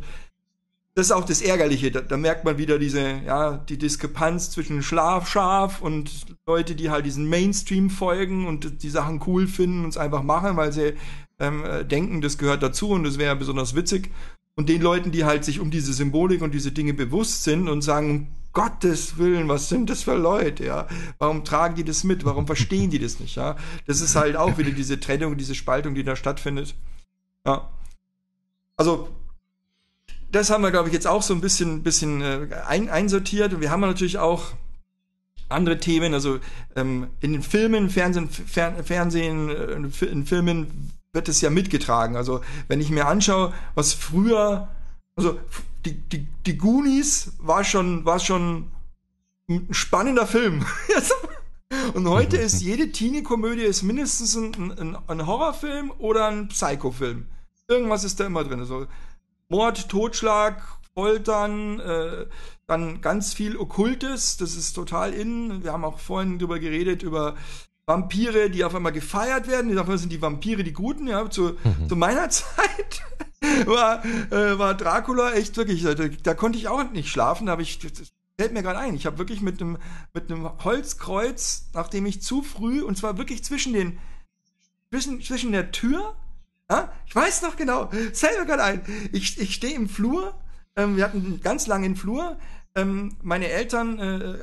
das ist auch das Ärgerliche. Da, da merkt man wieder diese, ja, die Diskrepanz zwischen Schlafschaf und Leute, die halt diesen Mainstream folgen und die Sachen cool finden und es einfach machen, weil sie ähm, äh, denken, das gehört dazu und das wäre ja besonders witzig. Und den Leuten, die halt sich um diese Symbolik und diese Dinge bewusst sind und sagen, um Gottes Willen, was sind das für Leute, ja? Warum tragen die das mit? Warum verstehen die das nicht, ja? Das ist halt auch wieder diese Trennung, diese Spaltung, die da stattfindet. Ja. Also, das haben wir, glaube ich, jetzt auch so ein bisschen, bisschen äh, ein, einsortiert. Und wir haben natürlich auch andere Themen, also ähm, in den Filmen, Fernsehen, Fer Fernsehen, äh, in Filmen wird es ja mitgetragen. Also wenn ich mir anschaue, was früher, also die, die, die Goonies war schon, war schon ein spannender Film. Also, und heute ist jede Teenie-Komödie ist mindestens ein, ein, ein, Horrorfilm oder ein Psychofilm. Irgendwas ist da immer drin. Also Mord, Totschlag, Foltern, äh, dann ganz viel Okkultes, das ist total innen. Wir haben auch vorhin darüber geredet, über Vampire, die auf einmal gefeiert werden. Auf einmal sind die Vampire die Guten. Ja, zu, mhm. zu meiner Zeit war, äh, war Dracula echt wirklich, da, da, konnte ich auch nicht schlafen. Da habe ich, das fällt mir gerade ein, ich habe wirklich mit einem mit einem Holzkreuz, nachdem ich zu früh, und zwar wirklich zwischen den, zwischen, zwischen der Tür, ja, ich weiß noch genau, Fällt mir gerade ein, ich, ich stehe im Flur, ähm, wir hatten ganz lange im Flur, ähm, meine Eltern äh,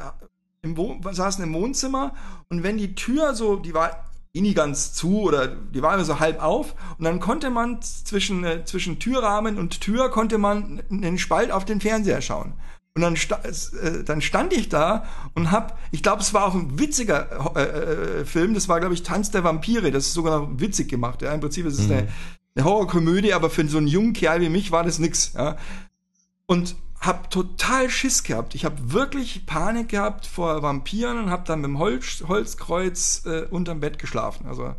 im Wohn saßen im Wohnzimmer und wenn die Tür so, die war eh nie ganz zu oder die war immer so halb auf und dann konnte man zwischen, äh, zwischen Türrahmen und Tür konnte man einen Spalt auf den Fernseher schauen. Und dann, sta äh, dann stand ich da und hab, ich glaube, es war auch ein witziger äh, äh Film, das war, glaube ich, Tanz der Vampire, das ist sogar noch witzig gemacht. Ja? Im Prinzip ist es mhm. eine, eine Horrorkomödie, aber für so einen jungen Kerl wie mich war das nix. Ja? Und habe total Schiss gehabt. Ich habe wirklich Panik gehabt vor Vampiren und habe dann mit dem Holz, Holzkreuz äh, unterm Bett geschlafen. Also,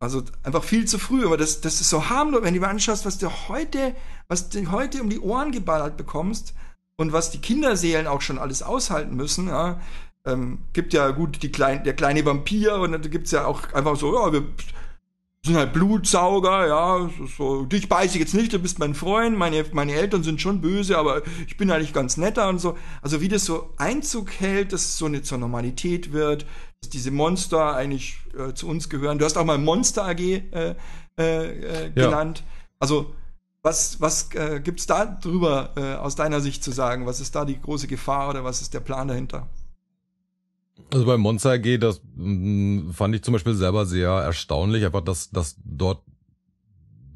also einfach viel zu früh. Aber das, das ist so harmlos, wenn du mal anschaust, was du heute, was du heute um die Ohren geballert bekommst und was die Kinderseelen auch schon alles aushalten müssen. Ja. Ähm, gibt ja gut die klein, der kleine Vampir und dann gibt's ja auch einfach so, ja, wir sind halt Blutsauger, ja, so, dich beiße ich jetzt nicht, du bist mein Freund, meine, meine Eltern sind schon böse, aber ich bin eigentlich ganz netter und so. Also wie das so Einzug hält, dass es so eine zur Normalität wird, dass diese Monster eigentlich äh, zu uns gehören. Du hast auch mal Monster AG äh, äh, äh genannt. Ja. Also was, was äh, gibt es da drüber äh, aus deiner Sicht zu sagen? Was ist da die große Gefahr oder was ist der Plan dahinter? Also bei Monster AG, das mm, fand ich zum Beispiel selber sehr erstaunlich, einfach dass, dass dort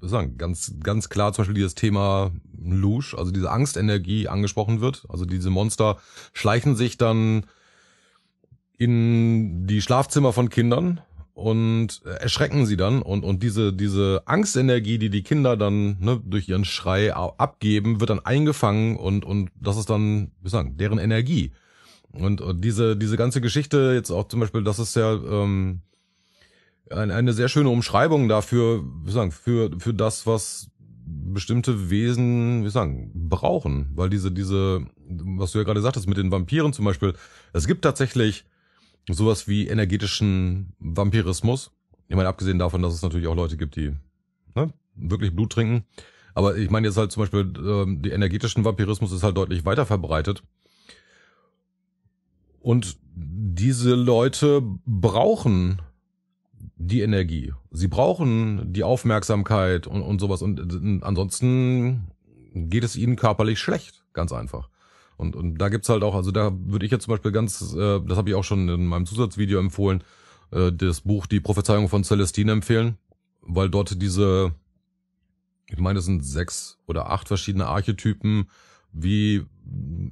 sagen, ganz, ganz klar zum Beispiel dieses Thema Lusch, also diese Angstenergie angesprochen wird. Also diese Monster schleichen sich dann in die Schlafzimmer von Kindern und erschrecken sie dann und und diese diese Angstenergie, die die Kinder dann ne, durch ihren Schrei abgeben, wird dann eingefangen und und das ist dann, wie sagen, deren Energie. Und, und diese, diese ganze Geschichte, jetzt auch zum Beispiel, das ist ja ähm, eine, eine sehr schöne Umschreibung dafür, wie sagen, für, für das, was bestimmte Wesen, wie sagen, brauchen. Weil diese, diese, was du ja gerade sagtest, mit den Vampiren zum Beispiel, es gibt tatsächlich sowas wie energetischen Vampirismus. Ich meine, abgesehen davon, dass es natürlich auch Leute gibt, die ne, wirklich Blut trinken. Aber ich meine jetzt halt zum Beispiel, ähm, die energetischen Vampirismus ist halt deutlich weiter verbreitet. Und diese Leute brauchen die Energie. Sie brauchen die Aufmerksamkeit und, und sowas. Und, äh, ansonsten geht es ihnen körperlich schlecht, ganz einfach. Und, und da gibt's halt auch, also da würde ich jetzt zum Beispiel ganz, äh, das habe ich auch schon in meinem Zusatzvideo empfohlen, äh, das Buch Die Prophezeiung von Celestine empfehlen, weil dort diese, ich meine, es sind sechs oder acht verschiedene Archetypen, wie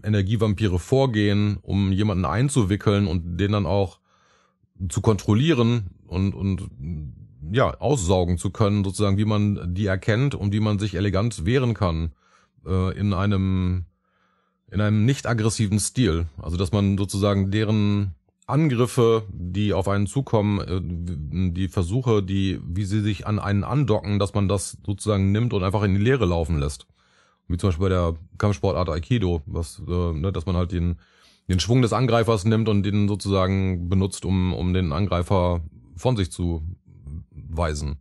Energievampire vorgehen, um jemanden einzuwickeln und den dann auch zu kontrollieren und, und ja, aussaugen zu können, sozusagen, wie man die erkennt und wie man sich elegant wehren kann äh, in einem in einem nicht aggressiven Stil. Also dass man sozusagen deren Angriffe, die auf einen zukommen, äh, die Versuche, die, wie sie sich an einen andocken, dass man das sozusagen nimmt und einfach in die Leere laufen lässt wie zum Beispiel bei der Kampfsportart Aikido, was, äh, ne, dass man halt den, den Schwung des Angreifers nimmt und den sozusagen benutzt, um, um den Angreifer von sich zu weisen.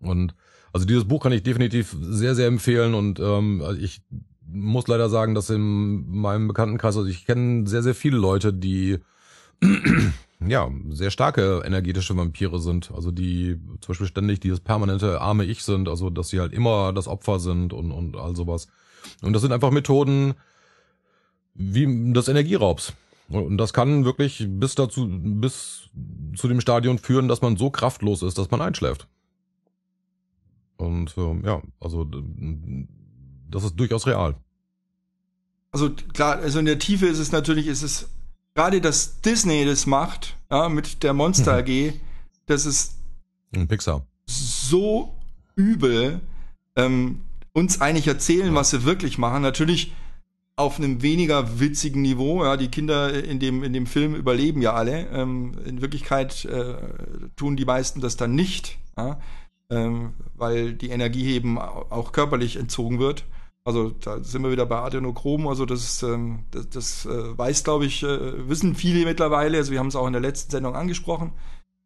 Und also dieses Buch kann ich definitiv sehr, sehr empfehlen und ähm, ich muss leider sagen, dass in meinem Bekanntenkreis, also ich kenne sehr, sehr viele Leute, die ja, sehr starke energetische Vampire sind. Also die zum Beispiel ständig dieses permanente arme Ich sind, also dass sie halt immer das Opfer sind und, und all sowas. Und das sind einfach Methoden wie des Energieraubs. Und das kann wirklich bis dazu, bis zu dem Stadion führen, dass man so kraftlos ist, dass man einschläft. Und ähm, ja, also das ist durchaus real. Also klar, also in der Tiefe ist es natürlich, ist es gerade dass Disney das macht, ja, mit der Monster AG, mhm. das ist Pixar. so übel, ähm, uns eigentlich erzählen, ja. was sie wirklich machen. Natürlich auf einem weniger witzigen Niveau. Ja, die Kinder in dem, in dem Film überleben ja alle. Ähm, in Wirklichkeit äh, tun die meisten das dann nicht, ja, ähm, weil die Energieheben auch körperlich entzogen wird. Also da sind wir wieder bei Adenochrom. Also das, ähm, das, das äh, weiß, glaube ich, äh, wissen viele mittlerweile. Also wir haben es auch in der letzten Sendung angesprochen.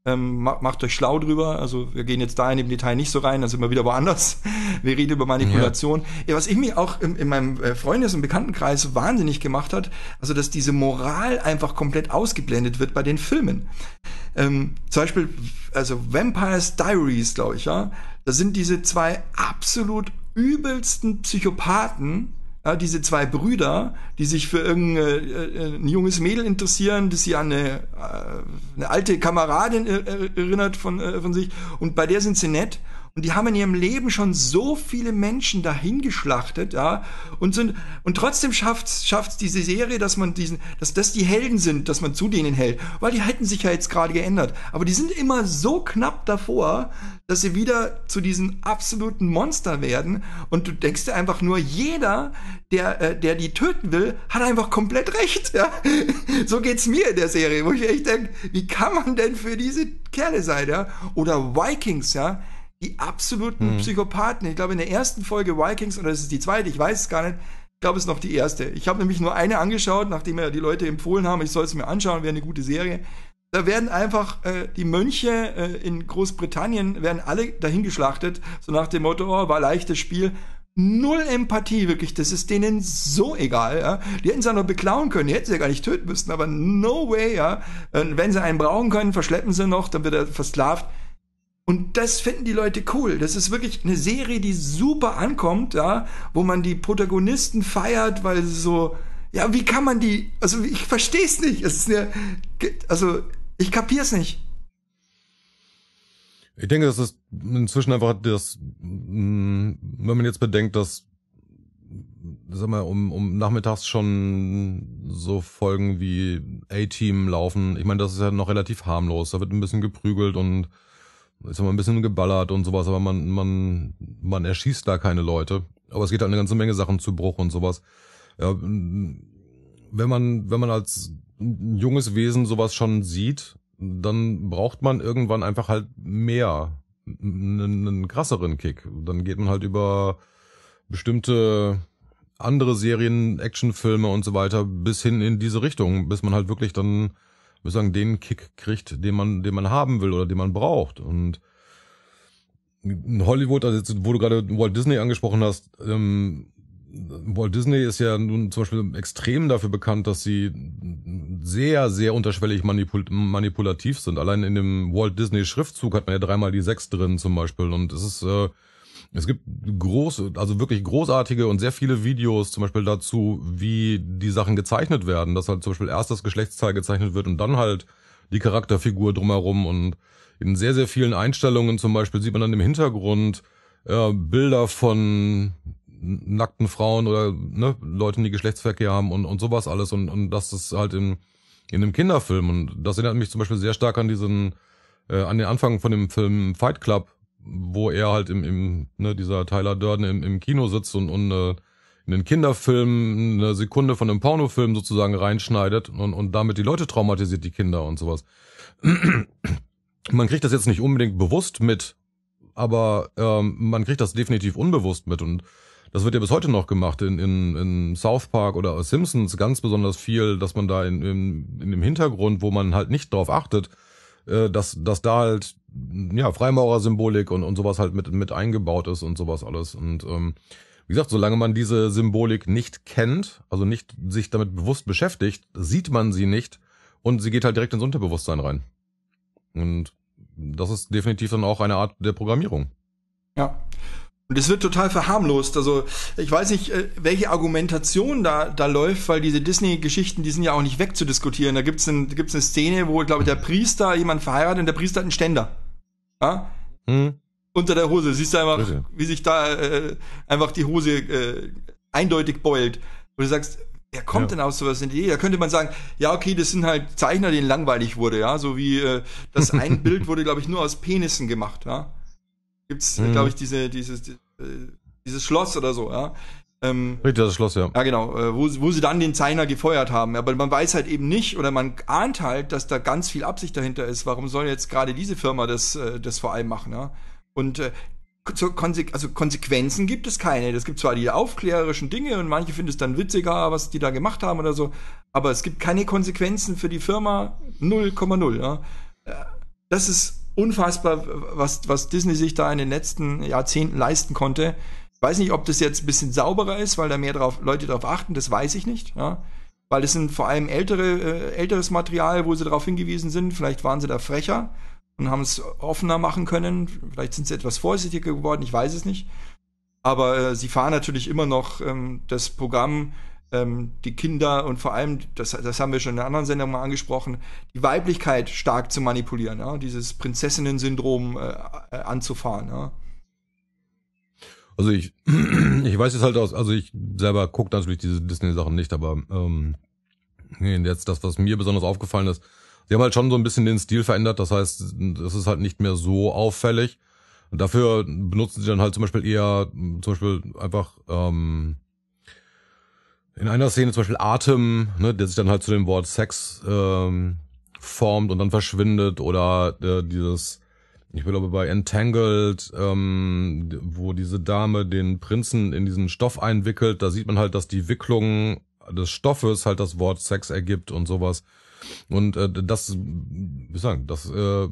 Ähm, macht euch schlau drüber. Also wir gehen jetzt da in dem Detail nicht so rein, dann sind wir wieder woanders. Wir reden über Manipulation. Ja. Ja, was ich mir auch in, in meinem äh, Freundes- und Bekanntenkreis wahnsinnig gemacht hat, also dass diese Moral einfach komplett ausgeblendet wird bei den Filmen. Ähm, zum Beispiel, also Vampires Diaries, glaube ich, ja. Da sind diese zwei absolut übelsten Psychopathen, ja, diese zwei Brüder, die sich für irgendein äh, äh junges Mädel interessieren, das sie an eine, äh, eine alte Kameradin erinnert von, äh, von sich und bei der sind sie nett. Und die haben in ihrem Leben schon so viele Menschen dahingeschlachtet, ja, und sind, und trotzdem schafft es diese Serie, dass man diesen, dass das die Helden sind, dass man zu denen hält, weil die hätten sich ja jetzt gerade geändert. Aber die sind immer so knapp davor, dass sie wieder zu diesen absoluten Monster werden. Und du denkst dir einfach nur, jeder, der, äh, der die töten will, hat einfach komplett recht. Ja? So geht's mir in der Serie, wo ich echt denke, wie kann man denn für diese Kerle sein? Ja? Oder Vikings, ja, die absoluten hm. Psychopathen. Ich glaube, in der ersten Folge Vikings, oder es ist die zweite, ich weiß es gar nicht, ich glaube, es ist noch die erste. Ich habe nämlich nur eine angeschaut, nachdem mir die Leute empfohlen haben, ich soll es mir anschauen, wäre eine gute Serie da werden einfach äh, die Mönche äh, in Großbritannien werden alle dahingeschlachtet, so nach dem Motto, oh, war leichtes Spiel. Null Empathie, wirklich. Das ist denen so egal. Ja? Die hätten sie ja noch beklauen können, die hätten sie ja gar nicht töten müssen, aber no way, ja. Und wenn sie einen brauchen können, verschleppen sie noch, dann wird er versklavt. Und das finden die Leute cool. Das ist wirklich eine Serie, die super ankommt, ja, wo man die Protagonisten feiert, weil sie so, ja, wie kann man die, also ich versteh's nicht. Es ist eine, also ich kapier's nicht. Ich denke, das ist inzwischen einfach das, mm, wenn man jetzt bedenkt, dass, sag mal, um, um nachmittags schon so Folgen wie A-Team laufen. Ich meine, das ist ja noch relativ harmlos. Da wird ein bisschen geprügelt und ist mal ein bisschen geballert und sowas, aber man, man, man erschießt da keine Leute. Aber es geht halt eine ganze Menge Sachen zu Bruch und sowas. Ja, wenn man, wenn man als ein junges Wesen sowas schon sieht, dann braucht man irgendwann einfach halt mehr, einen, einen krasseren Kick. Dann geht man halt über bestimmte andere Serien, Actionfilme und so weiter bis hin in diese Richtung, bis man halt wirklich dann, wir sagen, den Kick kriegt, den man, den man haben will oder den man braucht. Und Hollywood, also jetzt, wo du gerade Walt Disney angesprochen hast, ähm, Walt Disney ist ja nun zum Beispiel extrem dafür bekannt, dass sie sehr, sehr unterschwellig manipul manipulativ sind. Allein in dem Walt Disney Schriftzug hat man ja dreimal die Sechs drin zum Beispiel. Und es ist, äh, es gibt große, also wirklich großartige und sehr viele Videos zum Beispiel dazu, wie die Sachen gezeichnet werden. Dass halt zum Beispiel erst das Geschlechtsteil gezeichnet wird und dann halt die Charakterfigur drumherum. Und in sehr, sehr vielen Einstellungen zum Beispiel sieht man dann im Hintergrund, äh, Bilder von nackten Frauen oder ne, Leuten, die Geschlechtsverkehr haben und, und sowas alles. Und, und das ist halt in, in einem Kinderfilm. Und das erinnert mich zum Beispiel sehr stark an diesen, äh, an den Anfang von dem Film Fight Club, wo er halt im, im ne, dieser Tyler Durden im, im Kino sitzt und, und äh, in den Kinderfilm eine Sekunde von einem Pornofilm sozusagen reinschneidet und, und damit die Leute traumatisiert, die Kinder und sowas. Man kriegt das jetzt nicht unbedingt bewusst mit, aber ähm, man kriegt das definitiv unbewusst mit und das wird ja bis heute noch gemacht in, in, in South Park oder Simpsons ganz besonders viel, dass man da in, in, in dem Hintergrund, wo man halt nicht drauf achtet, äh, dass, dass da halt ja Freimaurer-Symbolik und, und sowas halt mit, mit eingebaut ist und sowas alles. Und ähm, wie gesagt, solange man diese Symbolik nicht kennt, also nicht sich damit bewusst beschäftigt, sieht man sie nicht und sie geht halt direkt ins Unterbewusstsein rein. Und das ist definitiv dann auch eine Art der Programmierung. Ja. Und es wird total verharmlost. Also ich weiß nicht, äh, welche Argumentation da, da läuft, weil diese Disney-Geschichten, die sind ja auch nicht wegzudiskutieren. Da gibt's es ein, gibt's eine Szene, wo, glaube ich, der Priester jemand verheiratet und der Priester hat einen Ständer. Ja? Hm. Unter der Hose. Siehst du einfach, Bitte. wie sich da äh, einfach die Hose äh, eindeutig beult. Wo du sagst, wer kommt ja. denn aus sowas in die Idee? Da könnte man sagen, ja, okay, das sind halt Zeichner, denen langweilig wurde, ja. So wie äh, das ein Bild wurde, glaube ich, nur aus Penissen gemacht, ja gibt es, mhm. glaube ich, diese, dieses, äh, dieses Schloss oder so, ja. Ähm, Richtig, das Schloss, ja. Ja, genau, äh, wo, wo sie dann den Zeiner gefeuert haben. Aber man weiß halt eben nicht oder man ahnt halt, dass da ganz viel Absicht dahinter ist. Warum soll jetzt gerade diese Firma das, äh, das vor allem machen, ja? Und äh, Konse also Konsequenzen gibt es keine. Es gibt zwar die aufklärerischen Dinge und manche finden es dann witziger, was die da gemacht haben oder so, aber es gibt keine Konsequenzen für die Firma 0,0. Ja. Das ist unfassbar, was, was Disney sich da in den letzten Jahrzehnten leisten konnte. Ich weiß nicht, ob das jetzt ein bisschen sauberer ist, weil da mehr drauf, Leute drauf achten, das weiß ich nicht. Ja? Weil es sind vor allem ältere, äh, älteres Material, wo sie darauf hingewiesen sind. Vielleicht waren sie da frecher und haben es offener machen können. Vielleicht sind sie etwas vorsichtiger geworden, ich weiß es nicht. Aber äh, sie fahren natürlich immer noch ähm, das Programm ähm, die Kinder und vor allem, das, das haben wir schon in einer anderen Sendung mal angesprochen, die Weiblichkeit stark zu manipulieren, ja? dieses Prinzessinnen-Syndrom äh, äh anzufahren. Ja? Also ich, ich weiß es halt aus, also ich selber gucke natürlich diese Disney-Sachen nicht, aber ähm, jetzt das, was mir besonders aufgefallen ist, sie haben halt schon so ein bisschen den Stil verändert, das heißt, es ist halt nicht mehr so auffällig. Dafür benutzen sie dann halt zum Beispiel eher, zum Beispiel einfach ähm, in einer Szene zum Beispiel Atem, ne, der sich dann halt zu dem Wort Sex ähm, formt und dann verschwindet oder äh, dieses, ich glaube bei Entangled, ähm, wo diese Dame den Prinzen in diesen Stoff einwickelt, da sieht man halt, dass die Wicklung des Stoffes halt das Wort Sex ergibt und sowas. Und äh, das, wie sagen, das äh,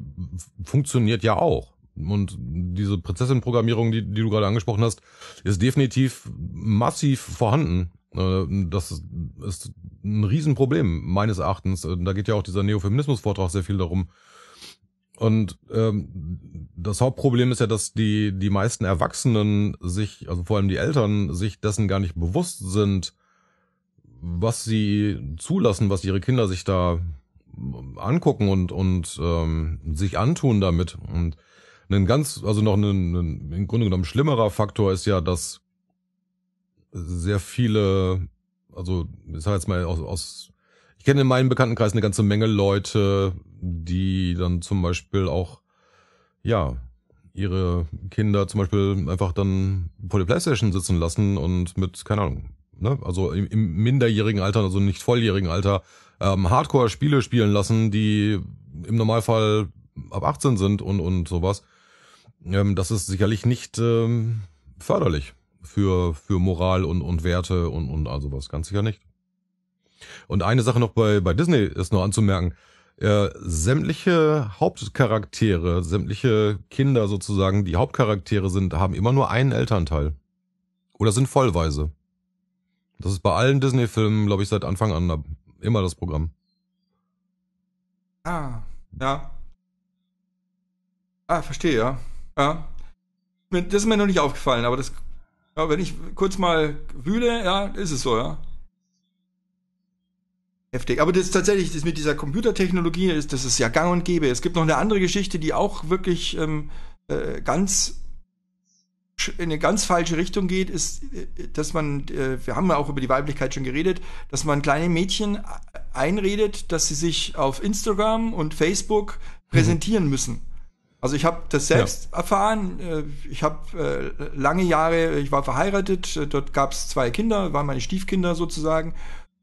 funktioniert ja auch. Und diese Prinzessin-Programmierung, die, die du gerade angesprochen hast, ist definitiv massiv vorhanden Ne, das ist ein Riesenproblem, meines Erachtens. Äh, da geht ja auch dieser Neofeminismus-Vortrag sehr viel darum. Und ähm, das Hauptproblem ist ja, dass die, die meisten Erwachsenen sich, also vor allem die Eltern, sich dessen gar nicht bewusst sind, was sie zulassen, was ihre Kinder sich da angucken und, und ähm, sich antun damit. Und ein ganz, also noch ein, ein im Grunde genommen schlimmerer Faktor ist ja, dass sehr viele, also ich sag jetzt mal aus, aus ich kenne in meinem Bekanntenkreis eine ganze Menge Leute, die dann zum Beispiel auch, ja, ihre Kinder zum Beispiel einfach dann vor der Playstation sitzen lassen und mit, keine Ahnung, ne, also im, im minderjährigen Alter, also nicht volljährigen Alter, ähm, Hardcore-Spiele spielen lassen, die im Normalfall ab 18 sind und, und sowas. Ähm, das ist sicherlich nicht ähm, förderlich für, für Moral und, und Werte und, und also was. Ganz sicher nicht. Und eine Sache noch bei, bei Disney ist noch anzumerken. Äh, sämtliche Hauptcharaktere, sämtliche Kinder sozusagen, die Hauptcharaktere sind, haben immer nur einen Elternteil. Oder sind vollweise. Das ist bei allen Disney-Filmen, glaube ich, seit Anfang an immer das Programm. Ah, ja. Ah, verstehe, ja. Ja. Das ist mir noch nicht aufgefallen, aber das ja, wenn ich kurz mal wühle, ja, ist es so, ja. Heftig. Aber das tatsächlich, das mit dieser Computertechnologie ist, das ist ja gang und gäbe. Es gibt noch eine andere Geschichte, die auch wirklich ähm, äh, ganz in eine ganz falsche Richtung geht, ist, äh, dass man, äh, wir haben ja auch über die Weiblichkeit schon geredet, dass man kleine Mädchen einredet, dass sie sich auf Instagram und Facebook mhm. präsentieren mhm. müssen. Also ich habe das selbst ja. erfahren. Äh, ich habe äh, lange Jahre, ich war verheiratet, äh, dort gab es zwei Kinder, waren meine Stiefkinder sozusagen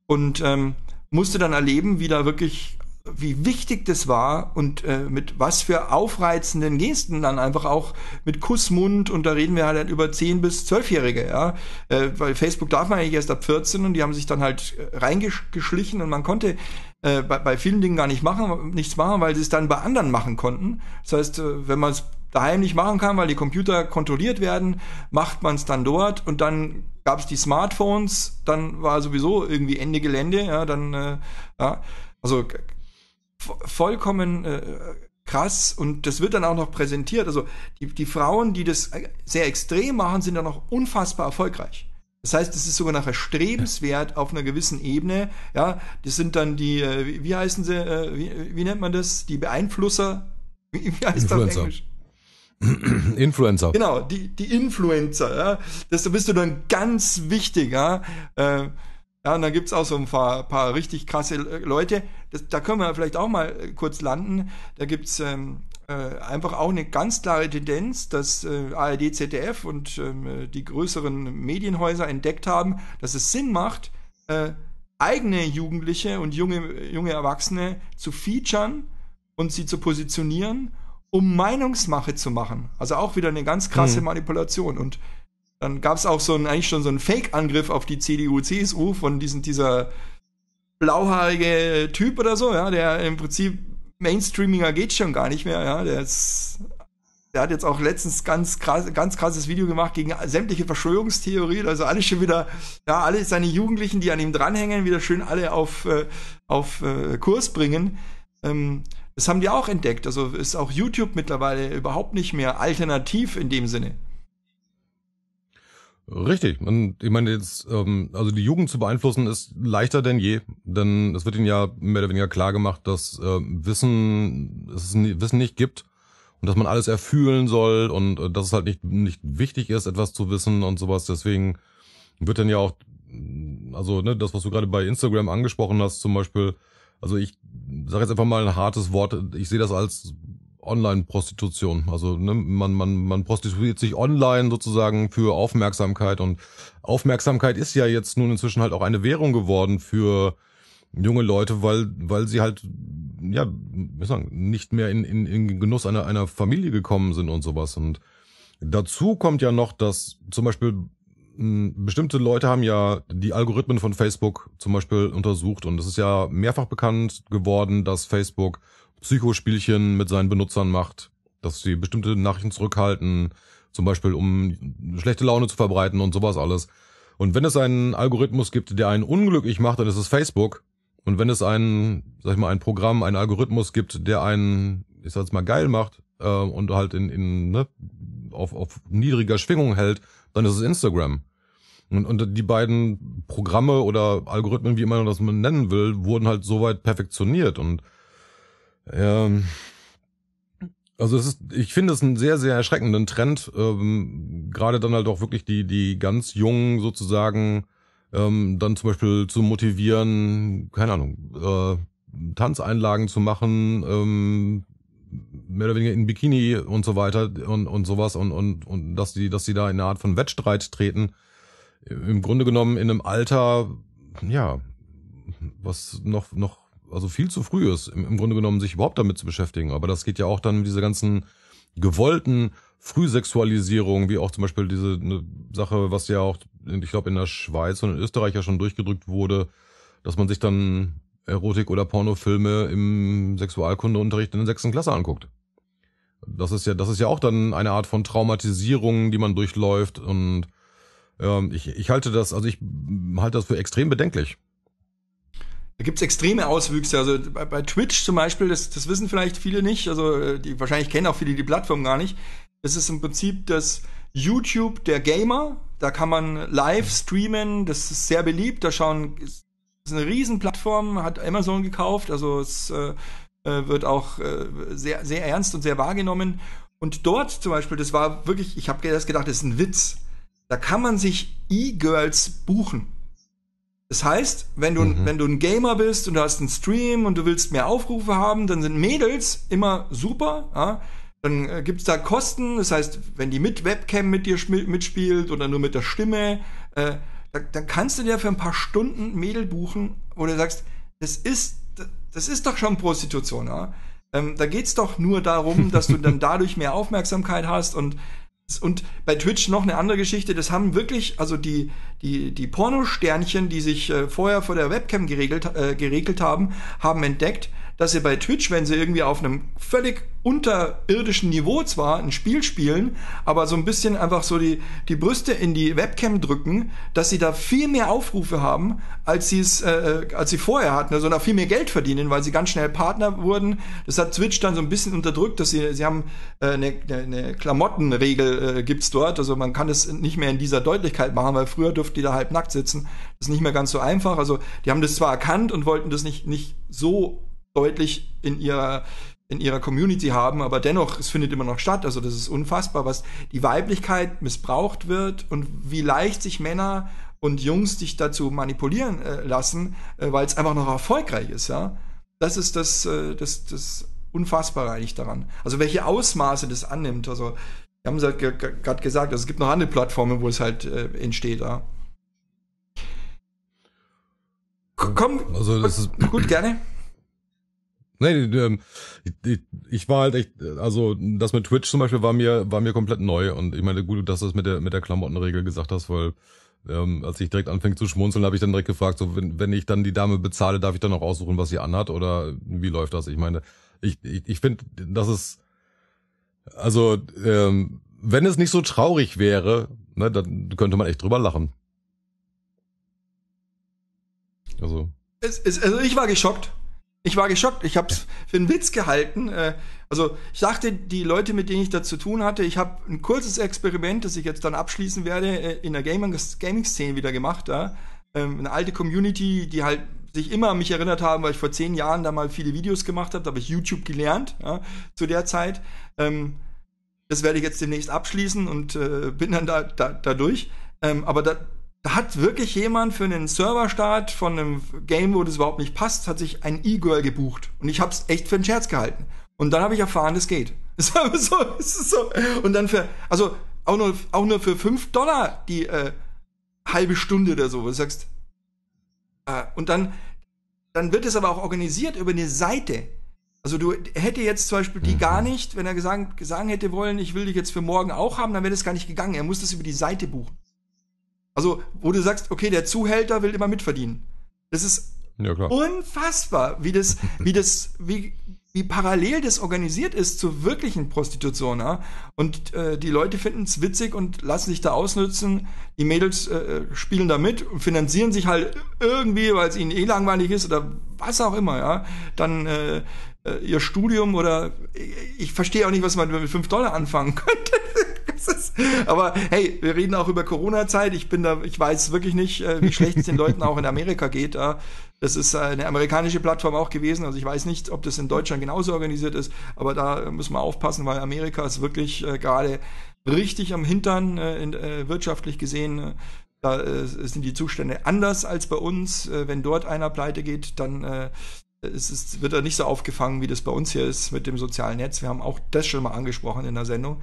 und ähm, musste dann erleben, wie da wirklich wie wichtig das war und äh, mit was für aufreizenden Gesten dann einfach auch mit Kussmund und da reden wir halt über 10 bis 12-Jährige, ja. Äh, weil Facebook darf man eigentlich erst ab 14 und die haben sich dann halt äh, reingeschlichen und man konnte äh, bei, bei vielen Dingen gar nicht machen, nichts machen, weil sie es dann bei anderen machen konnten. Das heißt, äh, wenn man es daheim nicht machen kann, weil die Computer kontrolliert werden, macht man es dann dort und dann gab es die Smartphones, dann war sowieso irgendwie Ende Gelände, ja, dann äh, ja. Also vollkommen äh, krass und das wird dann auch noch präsentiert. Also die, die Frauen, die das sehr extrem machen, sind dann auch unfassbar erfolgreich. Das heißt, es ist sogar nachher strebenswert auf einer gewissen Ebene. Ja, das sind dann die, äh, wie, wie heißen sie, äh, wie, wie, nennt man das? Die Beeinflusser? Wie, wie heißt Influencer. das auf Englisch? Influencer. Genau, die, die Influencer. Ja? Das bist du dann ganz wichtig. Ja, äh, ja und da gibt es auch so ein paar, paar richtig krasse Leute das, da können wir vielleicht auch mal äh, kurz landen, da gibt es ähm, äh, einfach auch eine ganz klare Tendenz, dass äh, ARD, ZDF und ähm, äh, die größeren Medienhäuser entdeckt haben, dass es Sinn macht, äh, eigene Jugendliche und junge, junge Erwachsene zu featuren und sie zu positionieren, um Meinungsmache zu machen. Also auch wieder eine ganz krasse mhm. Manipulation. Und dann gab es auch so einen, eigentlich schon so einen Fake-Angriff auf die CDU, CSU von diesen, dieser blauhaarige Typ oder so, ja, der im Prinzip Mainstreaminger geht schon gar nicht mehr, ja, der ist der hat jetzt auch letztens ganz krass, ganz krasses Video gemacht gegen sämtliche Verschwörungstheorien, also alle schon wieder, ja, alle seine Jugendlichen, die an ihm dranhängen, wieder schön alle auf, äh, auf äh, Kurs bringen. Ähm, das haben die auch entdeckt. Also ist auch YouTube mittlerweile überhaupt nicht mehr alternativ in dem Sinne. Richtig. Und ich meine jetzt, ähm, also die Jugend zu beeinflussen ist leichter denn je, denn es wird ihnen ja mehr oder weniger klar gemacht, dass äh, Wissen dass es nie, Wissen nicht gibt und dass man alles erfühlen soll und äh, dass es halt nicht nicht wichtig ist, etwas zu wissen und sowas. Deswegen wird dann ja auch, mm, also ne, das, was du gerade bei Instagram angesprochen hast, zum Beispiel, also ich sage jetzt einfach mal ein hartes Wort, ich sehe das als Online-Prostitution. Also ne, man, man, man prostituiert sich online sozusagen für Aufmerksamkeit und Aufmerksamkeit ist ja jetzt nun inzwischen halt auch eine Währung geworden für junge Leute, weil, weil sie halt, ja, wie sagen, nicht mehr in, in, in Genuss einer, einer Familie gekommen sind und sowas. Und dazu kommt ja noch, dass zum Beispiel hm, bestimmte Leute haben ja die Algorithmen von Facebook zum Beispiel untersucht und es ist ja mehrfach bekannt geworden, dass Facebook Psychospielchen mit seinen Benutzern macht, dass sie bestimmte Nachrichten zurückhalten, zum Beispiel um schlechte Laune zu verbreiten und sowas alles. Und wenn es einen Algorithmus gibt, der einen unglücklich macht, dann ist es Facebook. Und wenn es einen, sag ich mal, ein Programm, einen Algorithmus gibt, der einen, ich sag's mal, geil macht äh, und halt in, in ne, auf, auf niedriger Schwingung hält, dann ist es Instagram. Und, und die beiden Programme oder Algorithmen, wie immer man das nennen will, wurden halt soweit perfektioniert und ähm, also es ist, ich finde es einen sehr, sehr erschreckenden Trend. Ähm, gerade dann halt auch wirklich die, die ganz Jungen sozusagen ähm, dann zum Beispiel zu motivieren, keine Ahnung, äh, Tanzeinlagen zu machen, ähm, mehr oder weniger in Bikini und so weiter und, und sowas und, und, und dass die, dass sie da in eine Art von Wettstreit treten. Im Grunde genommen in einem Alter, ja, was noch, noch also viel zu früh ist, im, im Grunde genommen sich überhaupt damit zu beschäftigen. Aber das geht ja auch dann mit dieser ganzen gewollten Frühsexualisierung, wie auch zum Beispiel diese ne, Sache, was ja auch, ich glaube, in der Schweiz und in Österreich ja schon durchgedrückt wurde, dass man sich dann Erotik- oder Pornofilme im Sexualkundeunterricht in der sechsten Klasse anguckt. Das ist ja, das ist ja auch dann eine Art von Traumatisierung, die man durchläuft und ähm, ich, ich halte das, also ich halte das für extrem bedenklich. Da gibt's extreme Auswüchse. Also bei, bei, Twitch zum Beispiel, das, das wissen vielleicht viele nicht, also äh, die, wahrscheinlich kennen auch viele die Plattform gar nicht. Das ist im Prinzip das YouTube der Gamer. Da kann man live streamen, das ist sehr beliebt. Da schauen, ist eine Riesenplattform, hat Amazon gekauft, also es äh, äh, wird auch äh, sehr, sehr ernst und sehr wahrgenommen. Und dort zum Beispiel, das war wirklich, ich habe erst gedacht, das ist ein Witz. Da kann man sich E-Girls buchen. Das heißt, wenn du, mhm. wenn du ein Gamer bist und du hast einen Stream und du willst mehr Aufrufe haben, dann sind Mädels immer super. Ja? Dann äh, es da Kosten. Das heißt, wenn die mit Webcam mit dir mitspielt oder nur mit der Stimme, äh, dann, dann kannst du dir für ein paar Stunden Mädel buchen, wo du sagst, das ist, das ist doch schon Prostitution. Ja? Ähm, da geht's doch nur darum, dass du dann dadurch mehr Aufmerksamkeit hast und und bei Twitch noch eine andere Geschichte, das haben wirklich, also die, die, die Pornosternchen, die sich äh, vorher vor der Webcam geregelt, äh, geregelt haben, haben entdeckt, dass sie bei Twitch, wenn sie irgendwie auf einem völlig unterirdischen Niveau zwar ein Spiel spielen, aber so ein bisschen einfach so die, die Brüste in die Webcam drücken, dass sie da viel mehr Aufrufe haben, als sie es, äh, äh als sie vorher hatten, sondern also viel mehr Geld verdienen, weil sie ganz schnell Partner wurden. Das hat Twitch dann so ein bisschen unterdrückt, dass sie, sie haben äh, eine, eine Klamottenregel äh, gibt's dort, also man kann es nicht mehr in dieser Deutlichkeit machen, weil früher durften die da halb nackt sitzen. Das ist nicht mehr ganz so einfach. Also die haben das zwar erkannt und wollten das nicht, nicht so deutlich in ihrer in ihrer Community haben, aber dennoch, es findet immer noch statt. Also das ist unfassbar, was die Weiblichkeit missbraucht wird und wie leicht sich Männer und Jungs dich dazu manipulieren äh, lassen, äh, weil es einfach noch erfolgreich ist, ja. Das ist das, äh, das, das Unfassbare eigentlich daran. Also welche Ausmaße das annimmt. Also wir haben es halt gerade gesagt, also es gibt noch andere Plattformen, wo es halt äh, entsteht, ja. Komm, also das ist gut, gerne. Nee, ähm, ich war halt echt, also das mit Twitch zum Beispiel war mir, war mir komplett neu und ich meine, gut, dass du das mit der, mit der Klamottenregel gesagt hast, weil ähm, als ich direkt anfing zu schmunzeln, habe ich dann direkt gefragt, so wenn, wenn ich dann die Dame bezahle, darf ich dann auch aussuchen, was sie anhat oder wie läuft das? Ich meine, ich, ich, ich finde, das ist, also ähm, wenn es nicht so traurig wäre, ne, dann könnte man echt drüber lachen. Also. Es, es, also ich war geschockt. Ich war geschockt. Ich habe es für einen Witz gehalten. Äh, also ich dachte, die Leute, mit denen ich da zu tun hatte, ich habe ein kurzes Experiment, das ich jetzt dann abschließen werde, äh, in der Gaming-Szene wieder gemacht. Da. Ähm, eine alte Community, die halt sich immer an mich erinnert haben, weil ich vor zehn Jahren da mal viele Videos gemacht habe. Da habe ich YouTube gelernt ja, zu der Zeit. Ähm, das werde ich jetzt demnächst abschließen und äh, bin dann da, da, dadurch. Ähm, aber da, da hat wirklich jemand für einen Serverstart von einem Game, wo das überhaupt nicht passt, hat sich ein E-Girl gebucht. Und ich hab's echt für einen Scherz gehalten. Und dann habe ich erfahren, das geht. Das ist so, das ist so. Und dann für, also auch nur, auch nur für 5 Dollar die äh, halbe Stunde oder so, wo du sagst. Äh, und dann, dann wird es aber auch organisiert über eine Seite. Also du hätte jetzt zum Beispiel die mhm. gar nicht, wenn er gesagt, gesagt hätte wollen, ich will dich jetzt für morgen auch haben, dann wäre das gar nicht gegangen. Er muss das über die Seite buchen. Also, wo du sagst, okay, der Zuhälter will immer mitverdienen. Das ist ja, unfassbar, wie das, wie das, wie, wie parallel das organisiert ist zur wirklichen Prostitution. Ja? Und äh, die Leute finden es witzig und lassen sich da ausnützen. Die Mädels äh, spielen da mit und finanzieren sich halt irgendwie, weil es ihnen eh langweilig ist oder was auch immer. Ja? Dann äh, äh ihr Studium oder ich, ich verstehe auch nicht, was man mit 5 Dollar anfangen könnte. Aber hey, wir reden auch über Corona-Zeit. Ich bin da, ich weiß wirklich nicht, äh, wie schlecht es den Leuten auch in Amerika geht. Das ist äh, eine amerikanische Plattform auch gewesen. Also ich weiß nicht, ob das in Deutschland genauso organisiert ist, aber da müssen wir aufpassen, weil Amerika ist wirklich äh, gerade richtig am Hintern, wirtschaftlich gesehen. Da sind die Zustände anders als bei uns. Wenn dort einer pleite geht, dann es ist, wird er nicht so aufgefangen, wie das bei uns hier ist mit dem sozialen Netz. Wir haben auch das schon mal angesprochen in der Sendung.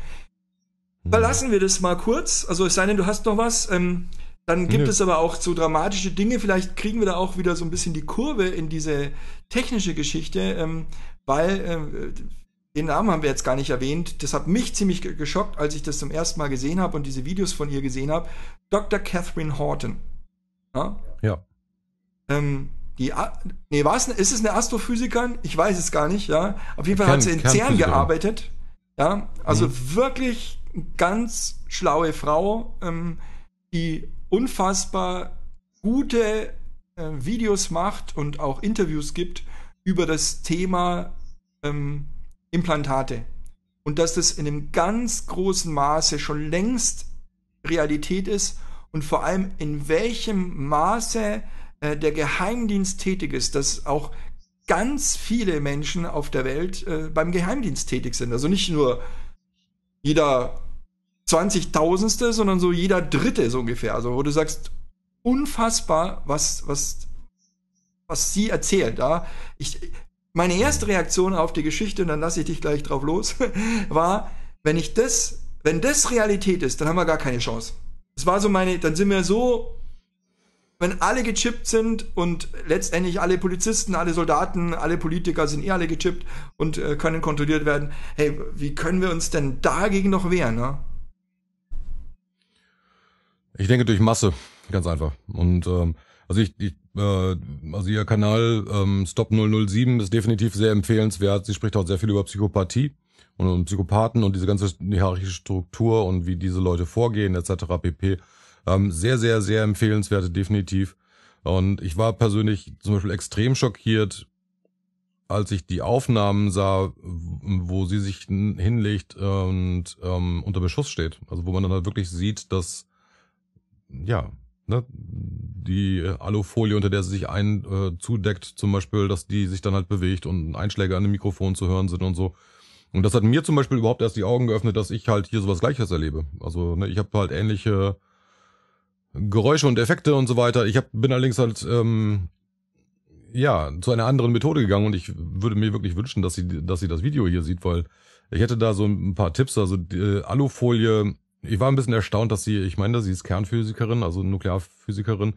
Hm. Verlassen wir das mal kurz. Also es sei denn, du hast noch was. Ähm, dann gibt Nö. es aber auch so dramatische Dinge. Vielleicht kriegen wir da auch wieder so ein bisschen die Kurve in diese technische Geschichte, ähm, weil äh, den Namen haben wir jetzt gar nicht erwähnt. Das hat mich ziemlich geschockt, als ich das zum ersten Mal gesehen habe und diese Videos von ihr gesehen habe. Dr. Catherine Horton. Ja. ja. Ähm, die, nee, war es, ist es eine Astrophysikerin? Ich weiß es gar nicht, ja. Auf jeden Fall Kern, hat sie in CERN gearbeitet. Ja, also mhm. wirklich ganz schlaue Frau, ähm, die unfassbar gute äh, Videos macht und auch Interviews gibt über das Thema ähm, Implantate. Und dass das in einem ganz großen Maße schon längst Realität ist und vor allem in welchem Maße äh, der Geheimdienst tätig ist, dass auch ganz viele Menschen auf der Welt äh, beim Geheimdienst tätig sind. Also nicht nur jeder zwanzigtausendste, sondern so jeder dritte so ungefähr. Also wo du sagst, unfassbar, was, was, was sie erzählt. Ja? Ich, meine erste Reaktion auf die Geschichte, und dann lasse ich dich gleich drauf los, war, wenn ich das, wenn das Realität ist, dann haben wir gar keine Chance. Das war so meine, dann sind wir so wenn alle gechippt sind und letztendlich alle Polizisten, alle Soldaten, alle Politiker sind eh alle gechippt und äh, können kontrolliert werden, hey, wie können wir uns denn dagegen noch wehren? Ne? Ich denke durch Masse, ganz einfach. Und ähm, also ich, ich äh, also ihr Kanal ähm, Stop 007 ist definitiv sehr empfehlenswert. Sie spricht auch sehr viel über Psychopathie und um Psychopathen und diese ganze hierarchische Struktur und wie diese Leute vorgehen etc. pp. Ähm, sehr, sehr, sehr empfehlenswerte, definitiv. Und ich war persönlich zum Beispiel extrem schockiert, als ich die Aufnahmen sah, wo sie sich hinlegt und ähm, unter Beschuss steht. Also wo man dann halt wirklich sieht, dass ja, ne, die Alufolie, unter der sie sich ein äh, zudeckt, zum Beispiel, dass die sich dann halt bewegt und Einschläge an dem Mikrofon zu hören sind und so. Und das hat mir zum Beispiel überhaupt erst die Augen geöffnet, dass ich halt hier sowas Gleiches erlebe. Also ne, ich habe halt ähnliche Geräusche und Effekte und so weiter. Ich hab, bin allerdings halt ähm, ja zu einer anderen Methode gegangen und ich würde mir wirklich wünschen, dass sie, dass sie das Video hier sieht, weil ich hätte da so ein paar Tipps. Also die äh, Alufolie. Ich war ein bisschen erstaunt, dass sie, ich meine, sie ist Kernphysikerin, also Nuklearphysikerin.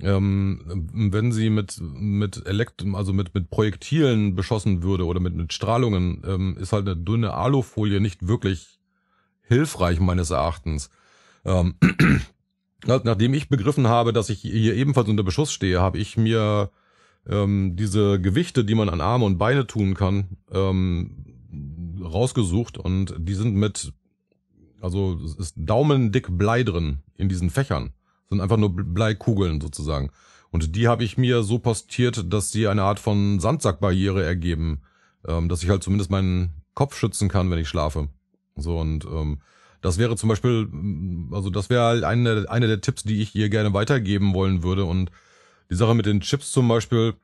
Ähm, wenn sie mit mit Elekt, also mit mit Projektilen beschossen würde oder mit mit Strahlungen, ähm, ist halt eine dünne Alufolie nicht wirklich hilfreich meines Erachtens. Ähm, nachdem ich begriffen habe, dass ich hier ebenfalls unter Beschuss stehe, habe ich mir ähm, diese Gewichte, die man an Arme und Beine tun kann, ähm, rausgesucht und die sind mit, also es ist daumendick Blei drin in diesen Fächern. Das sind einfach nur Bleikugeln sozusagen. Und die habe ich mir so postiert, dass sie eine Art von Sandsackbarriere ergeben, ähm, dass ich halt zumindest meinen Kopf schützen kann, wenn ich schlafe. So und ähm, das wäre zum Beispiel, mm, also das wäre halt eine, eine der Tipps, die ich ihr gerne weitergeben wollen würde. Und die Sache mit den Chips zum Beispiel,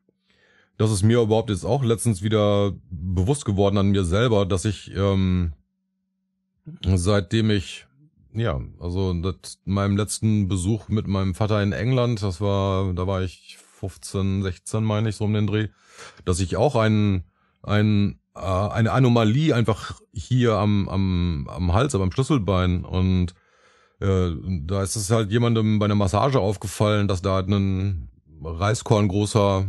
das ist mir überhaupt jetzt auch letztens wieder bewusst geworden an mir selber, dass ich ähm, seitdem ich ja, also das, meinem letzten Besuch mit meinem Vater in England, das war, da war ich 15, 16, meine ich, so um den Dreh, dass ich auch einen, einen äh, eine Anomalie einfach hier am, am, am Hals, aber am Schlüsselbein. Und äh, da ist es halt jemandem bei einer Massage aufgefallen, dass da halt ein Reiskorn großer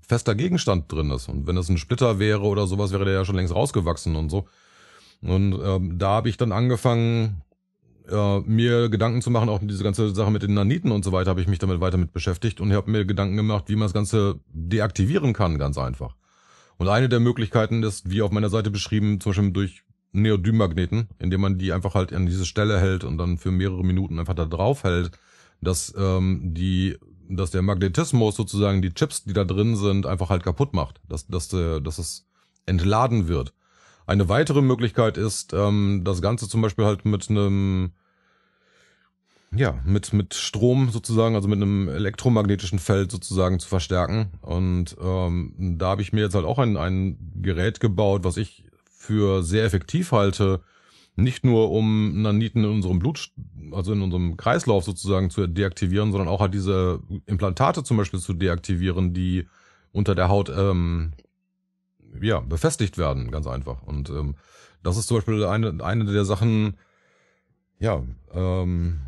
fester Gegenstand drin ist. Und wenn das ein Splitter wäre oder sowas, wäre der ja schon längst rausgewachsen und so. Und ähm, da habe ich dann angefangen, äh, mir Gedanken zu machen, auch diese ganze Sache mit den Naniten und so weiter, habe ich mich damit weiter mit beschäftigt und habe mir Gedanken gemacht, wie man das Ganze deaktivieren kann, ganz einfach. Und eine der Möglichkeiten ist, wie auf meiner Seite beschrieben, zum Beispiel durch Neodym-Magneten, indem man die einfach halt an diese Stelle hält und dann für mehrere Minuten einfach da drauf hält, dass ähm, die dass der Magnetismus sozusagen die Chips, die da drin sind, einfach halt kaputt macht, dass, dass, äh, dass es entladen wird. Eine weitere Möglichkeit ist, ähm, das Ganze zum Beispiel halt mit einem ja, mit, mit Strom sozusagen, also mit einem elektromagnetischen Feld sozusagen zu verstärken. Und ähm, da habe ich mir jetzt halt auch ein, ein Gerät gebaut, was ich für sehr effektiv halte. Nicht nur um Naniten in unserem Blut, also in unserem Kreislauf sozusagen zu deaktivieren, sondern auch halt diese Implantate zum Beispiel zu deaktivieren, die unter der Haut ähm, ja, befestigt werden, ganz einfach. Und ähm, das ist zum Beispiel eine, eine der Sachen, ja, ähm,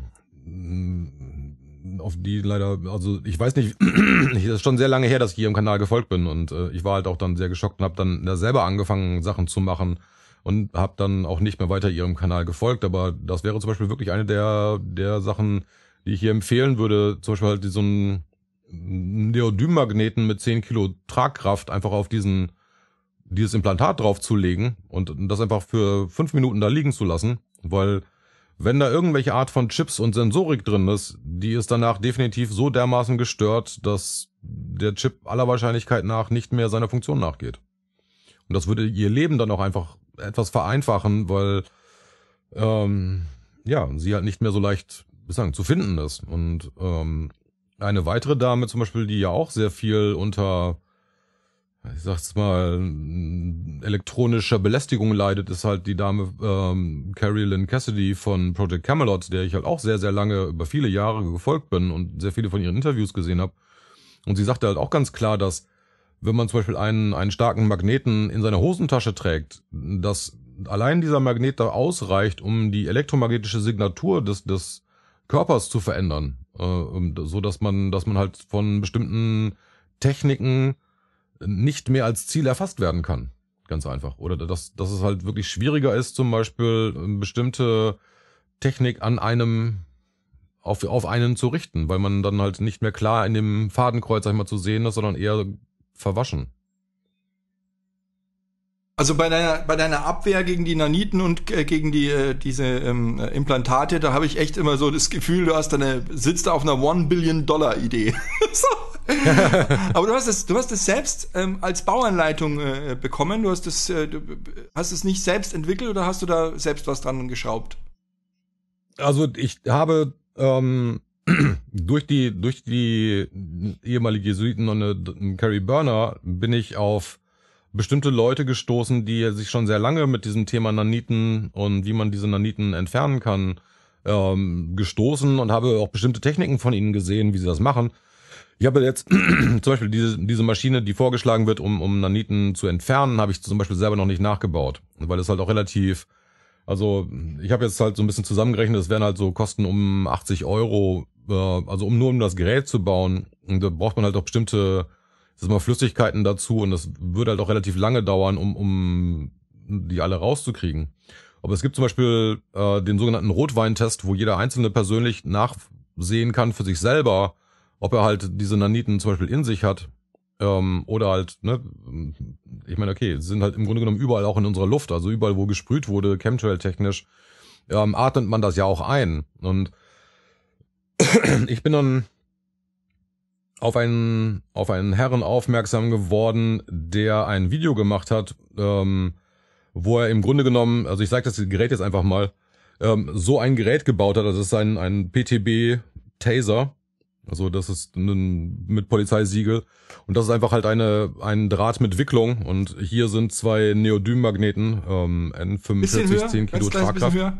Mm, auf die leider, also ich weiß nicht, das ist schon sehr lange her, dass ich ihrem Kanal gefolgt bin und äh, ich war halt auch dann sehr geschockt und habe dann da selber angefangen, Sachen zu machen und habe dann auch nicht mehr weiter ihrem Kanal gefolgt. Aber das wäre zum Beispiel wirklich eine der, der Sachen, die ich hier empfehlen würde. Zum Beispiel halt so ein Neodym-Magneten mit 10 Kilo Tragkraft einfach auf diesen dieses Implantat draufzulegen und das einfach für fünf Minuten da liegen zu lassen, weil wenn da irgendwelche Art von Chips und Sensorik drin ist, die ist danach definitiv so dermaßen gestört, dass der Chip aller Wahrscheinlichkeit nach nicht mehr seiner Funktion nachgeht. Und das würde ihr Leben dann auch einfach etwas vereinfachen, weil ähm, ja, sie halt nicht mehr so leicht sagen, zu finden ist. Und ähm, eine weitere Dame zum Beispiel, die ja auch sehr viel unter ich sag's mal, elektronischer Belästigung leidet, ist halt die Dame ähm, Carrie Lynn Cassidy von Project Camelot, der ich halt auch sehr, sehr lange, über viele Jahre gefolgt bin und sehr viele von ihren Interviews gesehen habe. Und sie sagte halt auch ganz klar, dass wenn man zum Beispiel einen, einen starken Magneten in seiner Hosentasche trägt, dass allein dieser Magnet da ausreicht, um die elektromagnetische Signatur des, des Körpers zu verändern. Äh, so dass man, dass man halt von bestimmten Techniken nicht mehr als Ziel erfasst werden kann. Ganz einfach. Oder dass, dass es halt wirklich schwieriger ist, zum Beispiel ähm, bestimmte Technik an einem auf, auf einen zu richten, weil man dann halt nicht mehr klar in dem Fadenkreuz, sag ich mal, zu sehen ist, sondern eher verwaschen. Also bei deiner, bei deiner Abwehr gegen die Naniten und äh, gegen die, äh, diese ähm, Implantate, da habe ich echt immer so das Gefühl, du hast eine, sitzt da auf einer One-Billion-Dollar-Idee. so. Aber du hast es, du hast es selbst ähm, als Bauanleitung äh, bekommen. Du hast es, äh, du hast es nicht selbst entwickelt oder hast du da selbst was dran geschraubt? Also ich habe ähm, durch die durch die ehemalige Jesuitennonne Carrie Burner bin ich auf bestimmte Leute gestoßen, die sich schon sehr lange mit diesem Thema Naniten und wie man diese Naniten entfernen kann ähm, gestoßen und habe auch bestimmte Techniken von ihnen gesehen, wie sie das machen ich habe jetzt zum Beispiel diese, diese Maschine, die vorgeschlagen wird, um, um Naniten zu entfernen, habe ich zum Beispiel selber noch nicht nachgebaut, weil es halt auch relativ, also ich habe jetzt halt so ein bisschen zusammengerechnet, es wären halt so Kosten um 80 Euro, äh, also um nur um das Gerät zu bauen, da braucht man halt auch bestimmte, das mal Flüssigkeiten dazu und das würde halt auch relativ lange dauern, um, um die alle rauszukriegen. Aber es gibt zum Beispiel äh, den sogenannten Rotweintest, wo jeder Einzelne persönlich nachsehen kann für sich selber, ob er halt diese Naniten zum Beispiel in sich hat, ähm, oder halt, ne, ich meine, okay, sind halt im Grunde genommen überall auch in unserer Luft, also überall, wo gesprüht wurde, Chemtrail-technisch, ähm, atmet man das ja auch ein. Und ich bin dann auf einen, auf einen Herren aufmerksam geworden, der ein Video gemacht hat, ähm, wo er im Grunde genommen, also ich sage das Gerät jetzt einfach mal, ähm, so ein Gerät gebaut hat, das ist ein, ein PTB-Taser, also das ist ein, mit Polizeisiegel und das ist einfach halt eine ein Draht mit Wicklung und hier sind zwei Neodym-Magneten ähm, N45 10 Kilo Schlagkraft. Ja,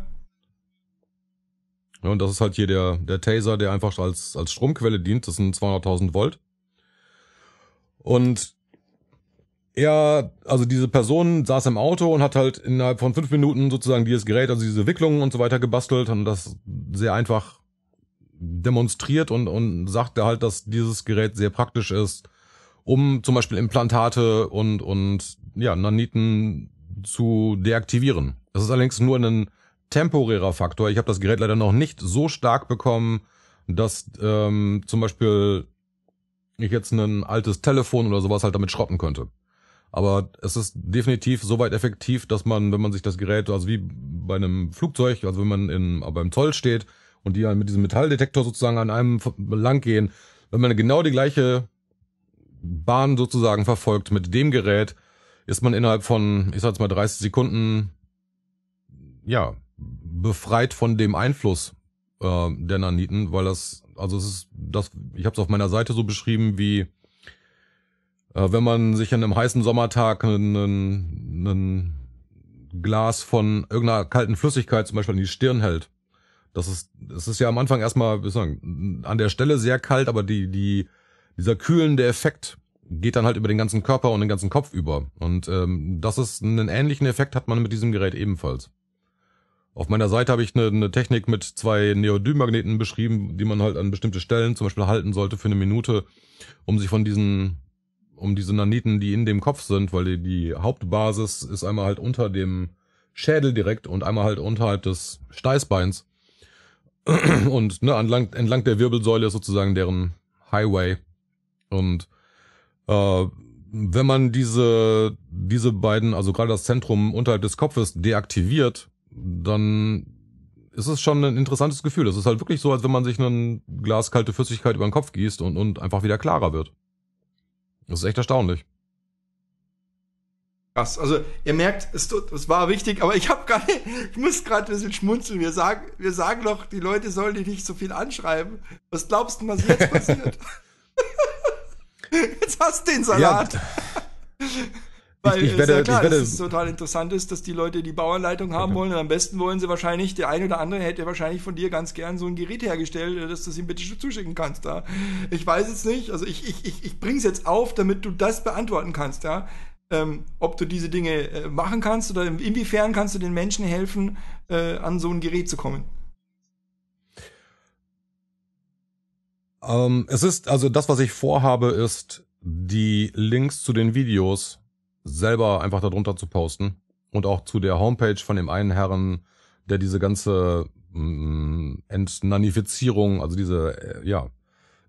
und das ist halt hier der der Taser, der einfach als als Stromquelle dient. Das sind 200.000 Volt und er, also diese Person saß im Auto und hat halt innerhalb von fünf Minuten sozusagen dieses Gerät, also diese Wicklungen und so weiter gebastelt und das sehr einfach demonstriert und, und sagt er halt, dass dieses Gerät sehr praktisch ist, um zum Beispiel Implantate und, und ja, Naniten zu deaktivieren. Es ist allerdings nur ein temporärer Faktor. Ich habe das Gerät leider noch nicht so stark bekommen, dass ähm, zum Beispiel ich jetzt ein altes Telefon oder sowas halt damit schrotten könnte. Aber es ist definitiv soweit effektiv, dass man, wenn man sich das Gerät, also wie bei einem Flugzeug, also wenn man in, beim Zoll steht, und die halt mit diesem Metalldetektor sozusagen an einem lang gehen, wenn man genau die gleiche Bahn sozusagen verfolgt mit dem Gerät, ist man innerhalb von, ich sag's mal, 30 Sekunden, ja, befreit von dem Einfluss äh, der Naniten, weil das, also es ist, das, ich habe es auf meiner Seite so beschrieben, wie äh, wenn man sich an einem heißen Sommertag einen, einen Glas von irgendeiner kalten Flüssigkeit zum Beispiel an die Stirn hält das ist, das ist ja am Anfang erstmal, wie sagen, an der Stelle sehr kalt, aber die, die, dieser kühlende Effekt geht dann halt über den ganzen Körper und den ganzen Kopf über. Und ähm, das ist einen ähnlichen Effekt hat man mit diesem Gerät ebenfalls. Auf meiner Seite habe ich eine, eine Technik mit zwei Neodym-Magneten beschrieben, die man halt an bestimmte Stellen zum Beispiel halten sollte für eine Minute, um sich von diesen, um diese Naniten, die in dem Kopf sind, weil die, die Hauptbasis ist einmal halt unter dem Schädel direkt und einmal halt unterhalb des Steißbeins. Und ne, entlang, entlang der Wirbelsäule ist sozusagen deren Highway. Und äh, wenn man diese, diese beiden, also gerade das Zentrum unterhalb des Kopfes deaktiviert, dann ist es schon ein interessantes Gefühl. Es ist halt wirklich so, als wenn man sich ein Glas kalte Flüssigkeit über den Kopf gießt und, und einfach wieder klarer wird. Das ist echt erstaunlich. Krass. Also ihr merkt, es, es war wichtig, aber ich habe gerade, ich muss gerade ein bisschen schmunzeln. Wir sagen, wir sagen doch, die Leute sollen dich nicht so viel anschreiben. Was glaubst du, was jetzt passiert? jetzt hast du den Salat. Ja. Weil ich, ich werde, ja klar, ich werde, dass es total interessant ist, dass die Leute die Bauanleitung haben okay. wollen und am besten wollen sie wahrscheinlich, der eine oder andere hätte wahrscheinlich von dir ganz gern so ein Gerät hergestellt, dass du es ihm bitte zuschicken kannst. Ja? Ich weiß jetzt nicht, also ich, ich, ich, ich bring's jetzt auf, damit du das beantworten kannst. Ja? ähm, ob du diese Dinge äh, machen kannst oder inwiefern kannst du den Menschen helfen, äh, an so ein Gerät zu kommen? Um, ähm, es ist, also das, was ich vorhabe, ist, die Links zu den Videos selber einfach darunter zu posten und auch zu der Homepage von dem einen Herren, der diese ganze mh, mm, Entnanifizierung, also diese, äh, ja,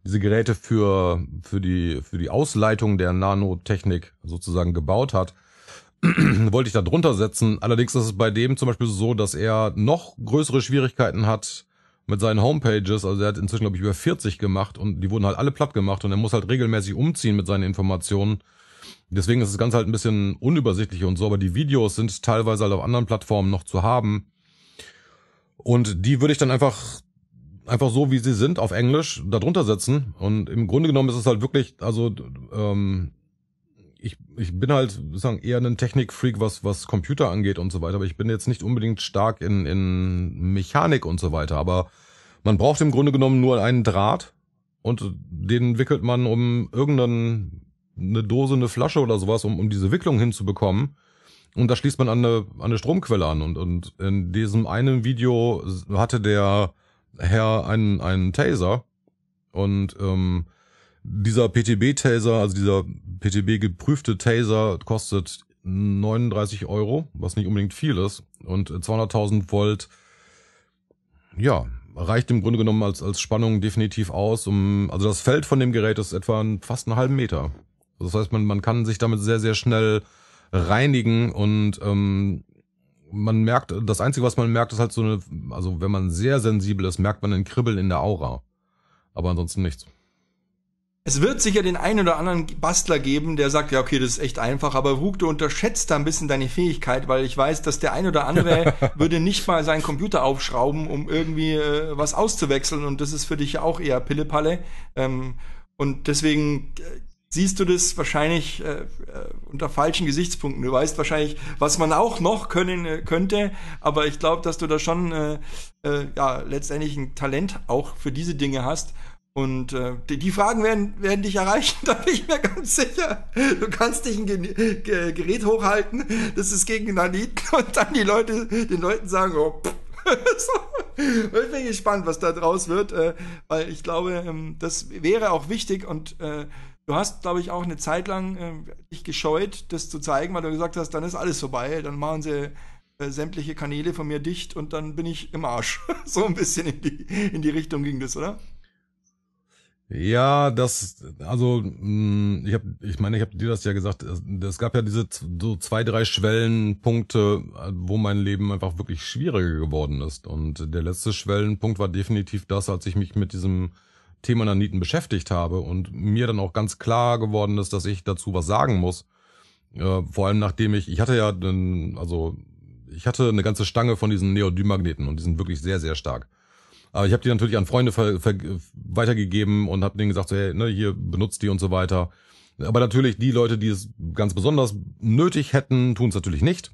diese Geräte für, für, die, für die Ausleitung der Nanotechnik sozusagen gebaut hat, wollte ich da drunter setzen. Allerdings ist es bei dem zum Beispiel so, dass er noch größere Schwierigkeiten hat mit seinen Homepages. Also er hat inzwischen, glaube ich, über 40 gemacht und die wurden halt alle platt gemacht und er muss halt regelmäßig umziehen mit seinen Informationen. Deswegen ist das Ganze halt ein bisschen unübersichtlich und so, aber die Videos sind teilweise halt auf anderen Plattformen noch zu haben. Und die würde ich dann einfach einfach so, wie sie sind, auf Englisch, darunter sitzen. Und im Grunde genommen ist es halt wirklich, also ähm, ich, ich bin halt sagen eher ein Technikfreak, was was Computer angeht und so weiter. Aber ich bin jetzt nicht unbedingt stark in in Mechanik und so weiter. Aber man braucht im Grunde genommen nur einen Draht und den wickelt man um irgendeine eine Dose, eine Flasche oder sowas, um, um diese Wicklung hinzubekommen. Und da schließt man an eine, an eine Stromquelle an. Und, und in diesem einen Video hatte der Herr einen, einen Taser und ähm, dieser PTB-Taser, also dieser PTB-geprüfte Taser kostet 39 Euro, was nicht unbedingt viel ist und 200.000 Volt, ja, reicht im Grunde genommen als, als Spannung definitiv aus, um, also das Feld von dem Gerät ist etwa ein, fast einen halben Meter. Also das heißt, man, man kann sich damit sehr, sehr schnell reinigen und ähm, man merkt, das Einzige, was man merkt, ist halt so eine, also wenn man sehr sensibel ist, merkt man ein Kribbeln in der Aura. Aber ansonsten nichts. Es wird sicher den einen oder anderen Bastler geben, der sagt, ja, okay, das ist echt einfach, aber Ruk, du unterschätzt da ein bisschen deine Fähigkeit, weil ich weiß, dass der ein oder andere würde nicht mal seinen Computer aufschrauben, um irgendwie äh, was auszuwechseln und das ist für dich ja auch eher Pillepalle. Ähm, und deswegen äh, siehst du das wahrscheinlich äh, äh, unter falschen Gesichtspunkten. Du weißt wahrscheinlich, was man auch noch können äh, könnte, aber ich glaube, dass du da schon äh, äh, ja letztendlich ein Talent auch für diese Dinge hast. Und äh, die, die Fragen werden, werden dich erreichen, da bin ich mir ganz sicher. Du kannst dich ein Ge Ge Gerät hochhalten, das ist gegen Naniten und dann die Leute, den Leuten sagen, oh, pff, so. Ich bin gespannt, was da draus wird, äh, weil ich glaube, ähm, das wäre auch wichtig und äh, Du hast, glaube ich, auch eine Zeit lang äh, dich gescheut, das zu zeigen, weil du gesagt hast, dann ist alles vorbei, dann machen sie äh, sämtliche Kanäle von mir dicht und dann bin ich im Arsch. so ein bisschen in die, in die Richtung ging das, oder? Ja, das, also mh, mm, ich habe, ich meine, ich habe dir das ja gesagt. Es, es, gab ja diese so zwei, drei Schwellenpunkte, äh, wo mein Leben einfach wirklich schwieriger geworden ist. Und der letzte Schwellenpunkt war definitiv das, als ich mich mit diesem Thema Naniten beschäftigt habe und mir dann auch ganz klar geworden ist, dass ich dazu was sagen muss. Äh, vor allem nachdem ich, ich hatte ja, den, also ich hatte eine ganze Stange von diesen Neodym-Magneten und die sind wirklich sehr, sehr stark. Aber ich habe die natürlich an Freunde ver, ver, weitergegeben und habe denen gesagt, so, hey, ne, hier benutzt die und so weiter. Aber natürlich die Leute, die es ganz besonders nötig hätten, tun es natürlich nicht.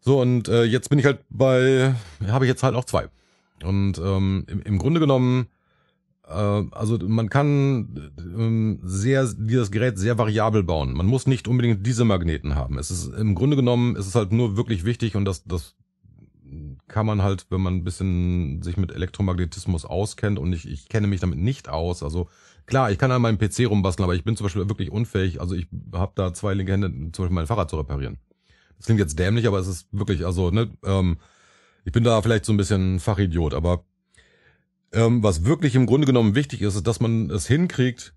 So und äh, jetzt bin ich halt bei, habe ich jetzt halt auch zwei. Und ähm, im, im Grunde genommen äh, also man kann ähm, sehr dieses Gerät sehr variabel bauen. Man muss nicht unbedingt diese Magneten haben. Es ist im Grunde genommen ist es halt nur wirklich wichtig und das das kann man halt, wenn man ein bisschen sich mit Elektromagnetismus auskennt und ich, ich kenne mich damit nicht aus. Also klar, ich kann an meinem PC rumbasteln, aber ich bin zum Beispiel wirklich unfähig. Also ich habe da zwei linke Hände, zum Beispiel mein Fahrrad zu reparieren. Das klingt jetzt dämlich, aber es ist wirklich, also ne, ähm, ich bin da vielleicht so ein bisschen Fachidiot, aber ähm, was wirklich im Grunde genommen wichtig ist, ist, dass man es hinkriegt,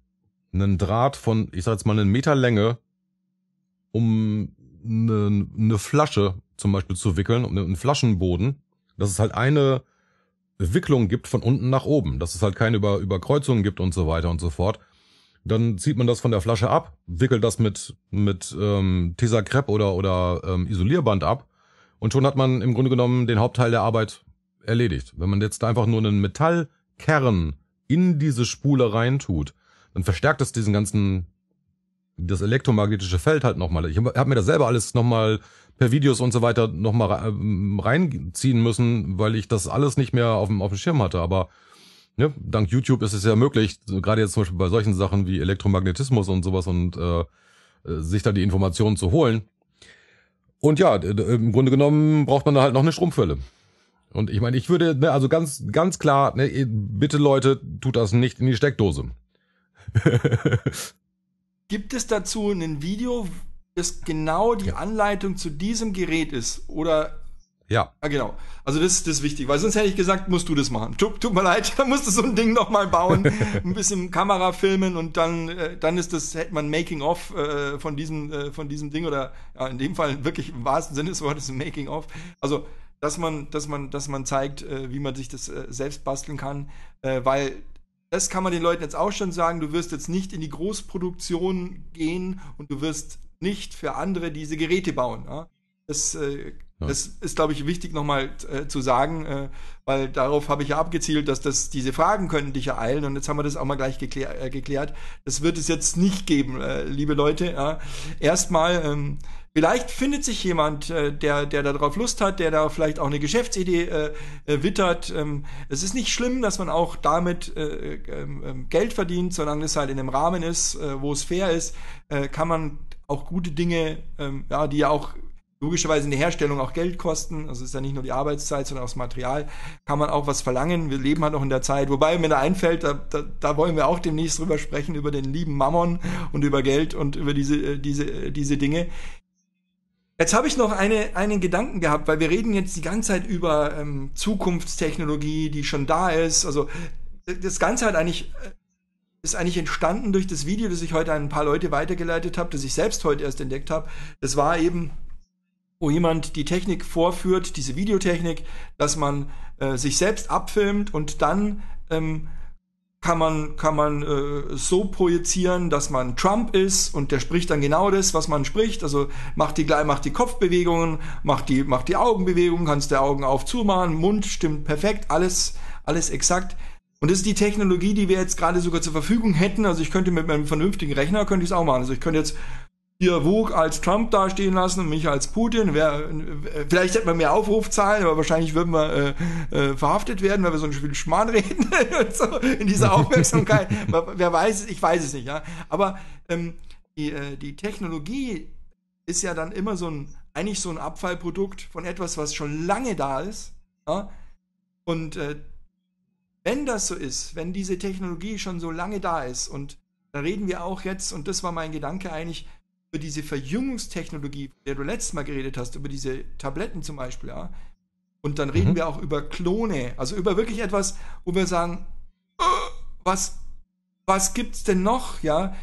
einen Draht von, ich sag jetzt mal, einen Meter Länge, um eine, eine Flasche zum Beispiel zu wickeln, um einen Flaschenboden, dass es halt eine Wicklung gibt von unten nach oben, dass es halt keine Über Überkreuzungen gibt und so weiter und so fort. Dann zieht man das von der Flasche ab, wickelt das mit, mit ähm, Tesakrepp oder, oder ähm, Isolierband ab und schon hat man im Grunde genommen den Hauptteil der Arbeit erledigt. Wenn man jetzt einfach nur einen Metallkern in diese Spule reintut, dann verstärkt das diesen ganzen, das elektromagnetische Feld halt nochmal. Ich habe mir das selber alles nochmal per Videos und so weiter nochmal ähm, reinziehen müssen, weil ich das alles nicht mehr auf dem, auf dem Schirm hatte. Aber ne, dank YouTube ist es ja möglich, gerade jetzt zum Beispiel bei solchen Sachen wie Elektromagnetismus und sowas und äh, äh sich da die Informationen zu holen. Und ja, im Grunde genommen braucht man da halt noch eine Stromquelle. Und ich meine, ich würde, ne, also ganz, ganz klar, ne, bitte Leute, tut das nicht in die Steckdose. Gibt es dazu ein Video, das genau die ja. Anleitung zu diesem Gerät ist? Oder ja. ja. Ah, genau. Also das ist das wichtig, weil sonst hätte ich gesagt, musst du das machen. Tut, tut mir leid, dann musst du so ein Ding nochmal bauen, ein bisschen Kamera filmen und dann, äh, dann ist das, hätte man Making of äh, von diesem, äh, von diesem Ding oder ja, in dem Fall wirklich im wahrsten Sinne des Wortes Making of. Also dass man, dass man, dass man zeigt, äh, wie man sich das äh, selbst basteln kann, äh, weil das kann man den Leuten jetzt auch schon sagen. Du wirst jetzt nicht in die Großproduktion gehen und du wirst nicht für andere diese Geräte bauen. Ja? Das, äh, ja. das ist, glaube ich, wichtig nochmal äh, zu sagen, äh, weil darauf habe ich ja abgezielt, dass das diese Fragen könnten dich ereilen und jetzt haben wir das auch mal gleich geklär, geklärt. Das wird es jetzt nicht geben, liebe Leute. Ja? Erstmal ähm, Vielleicht findet sich jemand, äh, der, der darauf Lust hat, der da vielleicht auch eine Geschäftsidee äh, äh, wittert. Ähm, es ist nicht schlimm, dass man auch damit äh, ähm, ähm, Geld verdient, solange es halt in einem Rahmen ist, äh, wo es fair ist, äh, kann man auch gute Dinge, ähm, ja, die ja auch logischerweise in der Herstellung auch Geld kosten. Also es ist ja nicht nur die Arbeitszeit, sondern auch das Material. Kann man auch was verlangen. Wir leben halt noch in der Zeit. Wobei mir da einfällt, da, da, da wollen wir auch demnächst drüber sprechen, über den lieben Mammon und über Geld und über diese, äh, diese, äh, diese Dinge. Jetzt habe ich noch eine, einen Gedanken gehabt, weil wir reden jetzt die ganze Zeit über ähm, Zukunftstechnologie, die schon da ist. Also das Ganze hat eigentlich äh, ist eigentlich entstanden durch das Video, das ich heute an ein paar Leute weitergeleitet habe, das ich selbst heute erst entdeckt habe. Das war eben, wo jemand die Technik vorführt, diese Videotechnik, dass man äh, sich selbst abfilmt und dann ähm, kann man, kann man äh, so projizieren, dass man Trump ist und der spricht dann genau das, was man spricht. Also macht die macht die Kopfbewegungen, macht die, macht die Augenbewegungen, kannst der Augen auf zu Mund stimmt perfekt, alles, alles exakt. Und das ist die Technologie, die wir jetzt gerade sogar zur Verfügung hätten. Also ich könnte mit meinem vernünftigen Rechner könnte ich es auch machen. Also ich könnte jetzt hier Vogue als Trump dastehen lassen und mich als Putin. Wer, vielleicht hätten wir mehr Aufrufzahlen, aber wahrscheinlich würden wir äh, äh, verhaftet werden, weil wir so ein Spiel Schmarrn reden und so in dieser Aufmerksamkeit. wer weiß es, ich weiß es nicht. Ja? Aber ähm, die, äh, die Technologie ist ja dann immer so ein, eigentlich so ein Abfallprodukt von etwas, was schon lange da ist. Ja? Und äh, wenn das so ist, wenn diese Technologie schon so lange da ist und da reden wir auch jetzt, und das war mein Gedanke eigentlich, über diese Verjüngungstechnologie, von der du letztes Mal geredet hast, über diese Tabletten zum Beispiel, ja. Und dann reden mhm. wir auch über Klone, also über wirklich etwas, wo wir sagen, äh, was, was gibt's denn noch, ja?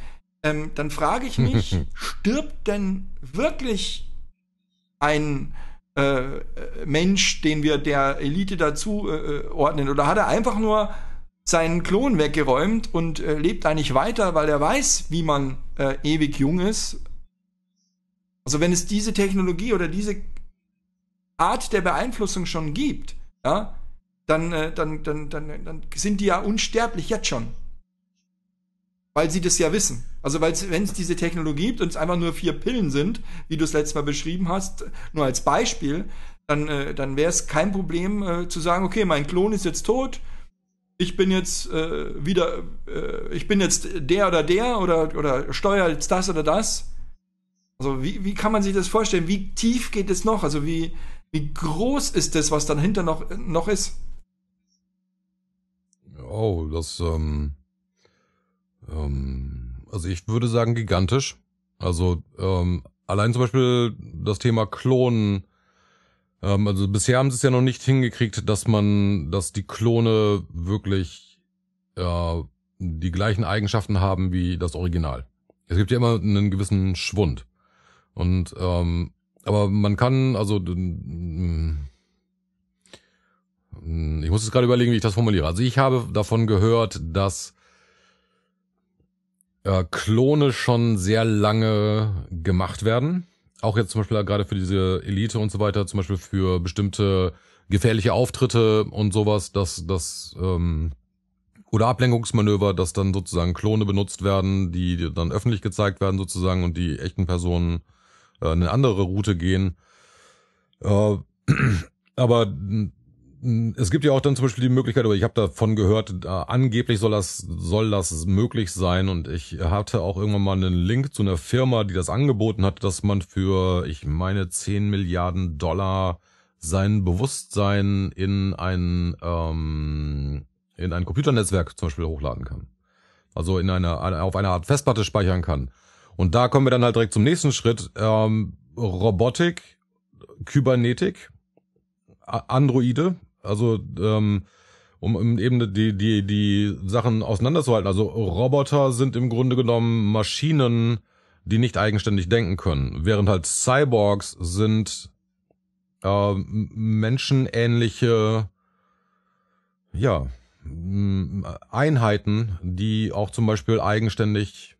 Ähm, dann frage ich mich, stirbt denn wirklich ein äh, äh, Mensch, den wir der Elite dazu äh, äh, ordnen? Oder hat er einfach nur seinen Klon weggeräumt und äh, lebt eigentlich weiter, weil er weiß, wie man ewig jung ist also wenn es diese Technologie oder diese Art der Beeinflussung schon gibt, ja, dann, äh, dann, dann, dann, dann sind die ja unsterblich jetzt schon. Weil sie das ja wissen. Also wenn es diese Technologie gibt und es einfach nur vier Pillen sind, wie du es letztes Mal beschrieben hast, nur als Beispiel, dann, äh, dann wäre es kein Problem äh, zu sagen, okay, mein Klon ist jetzt tot, ich bin jetzt äh, wieder, äh, ich bin jetzt der oder der oder, oder steuere jetzt das oder das also wie, wie kann man sich das vorstellen? Wie tief geht es noch? Also wie, wie groß ist das, was dann hinter noch, noch ist? Oh, das, ähm, ähm, also ich würde sagen gigantisch. Also ähm, allein zum Beispiel das Thema Klonen. Ähm, also bisher haben sie es ja noch nicht hingekriegt, dass man, dass die Klone wirklich äh, die gleichen Eigenschaften haben wie das Original. Es gibt ja immer einen gewissen Schwund. Und ähm, aber man kann, also ich muss jetzt gerade überlegen, wie ich das formuliere. Also ich habe davon gehört, dass äh, Klone schon sehr lange gemacht werden. Auch jetzt zum Beispiel gerade für diese Elite und so weiter, zum Beispiel für bestimmte gefährliche Auftritte und sowas, dass das ähm, oder Ablenkungsmanöver, dass dann sozusagen Klone benutzt werden, die dann öffentlich gezeigt werden sozusagen und die echten Personen äh, eine andere Route gehen. aber mm, es gibt ja auch dann zum Beispiel die Möglichkeit, aber ich habe davon gehört, äh, angeblich soll das, soll das möglich sein. Und ich hatte auch irgendwann mal einen Link zu einer Firma, die das angeboten hat, dass man für, ich meine, 10 Milliarden Dollar sein Bewusstsein in ein, ähm, in ein Computernetzwerk zum Beispiel hochladen kann. Also in einer, auf einer Art Festplatte speichern kann. Und da kommen wir dann halt direkt zum nächsten Schritt. Ähm, Robotik, Kybernetik, Androide, also ähm, um eben die, die, die Sachen auseinanderzuhalten. Also Roboter sind im Grunde genommen Maschinen, die nicht eigenständig denken können. Während halt Cyborgs sind äh, menschenähnliche, ja, Einheiten, die auch zum Beispiel eigenständig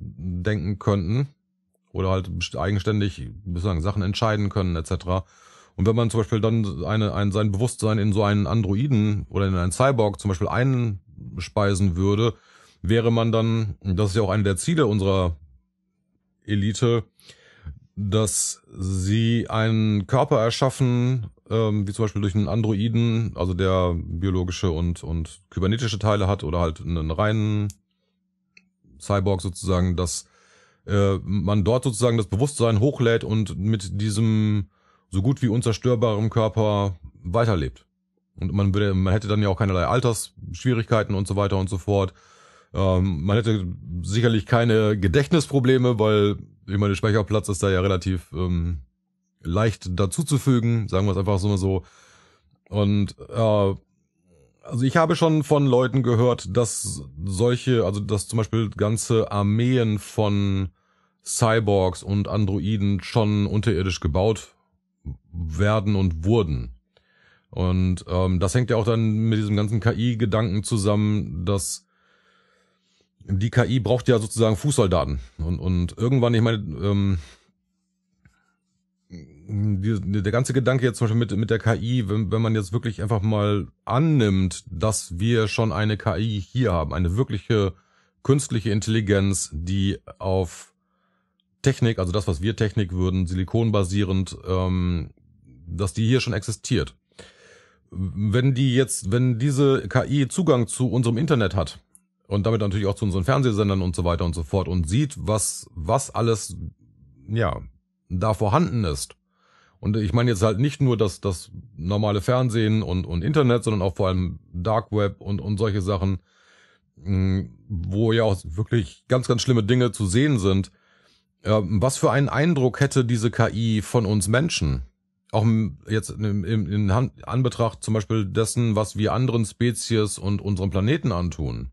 denken könnten oder halt eigenständig sozusagen Sachen entscheiden können etc. Und wenn man zum Beispiel dann eine, ein, sein Bewusstsein in so einen Androiden oder in einen Cyborg zum Beispiel einspeisen würde, wäre man dann, das ist ja auch eine der Ziele unserer Elite, dass sie einen Körper erschaffen, ähm, wie zum Beispiel durch einen Androiden, also der biologische und, und kybernetische Teile hat oder halt einen reinen Cyborg sozusagen, dass äh, man dort sozusagen das Bewusstsein hochlädt und mit diesem so gut wie unzerstörbaren Körper weiterlebt. Und man würde, man hätte dann ja auch keinerlei Altersschwierigkeiten und so weiter und so fort. Ähm, man hätte sicherlich keine Gedächtnisprobleme, weil ich meine, Speicherplatz ist da ja relativ ähm, leicht dazuzufügen, sagen wir es einfach so mal so. Und äh, also ich habe schon von Leuten gehört, dass solche, also dass zum Beispiel ganze Armeen von Cyborgs und Androiden schon unterirdisch gebaut werden und wurden. Und ähm, das hängt ja auch dann mit diesem ganzen KI-Gedanken zusammen, dass die KI braucht ja sozusagen Fußsoldaten. Und, und irgendwann, ich meine, ähm, die, der ganze Gedanke jetzt zum Beispiel mit, mit der KI, wenn, wenn man jetzt wirklich einfach mal annimmt, dass wir schon eine KI hier haben, eine wirkliche künstliche Intelligenz, die auf Technik, also das, was wir Technik würden, silikonbasierend, ähm, dass die hier schon existiert. Wenn die jetzt, wenn diese KI Zugang zu unserem Internet hat und damit natürlich auch zu unseren Fernsehsendern und so weiter und so fort und sieht, was, was alles, ja, da vorhanden ist, und ich meine jetzt halt nicht nur das, das normale Fernsehen und, und Internet, sondern auch vor allem Dark Web und, und solche Sachen, hm, wo ja auch wirklich ganz, ganz schlimme Dinge zu sehen sind. Ähm, was für einen Eindruck hätte diese KI von uns Menschen? Auch jetzt in, in, in Anbetracht zum Beispiel dessen, was wir anderen Spezies und unserem Planeten antun.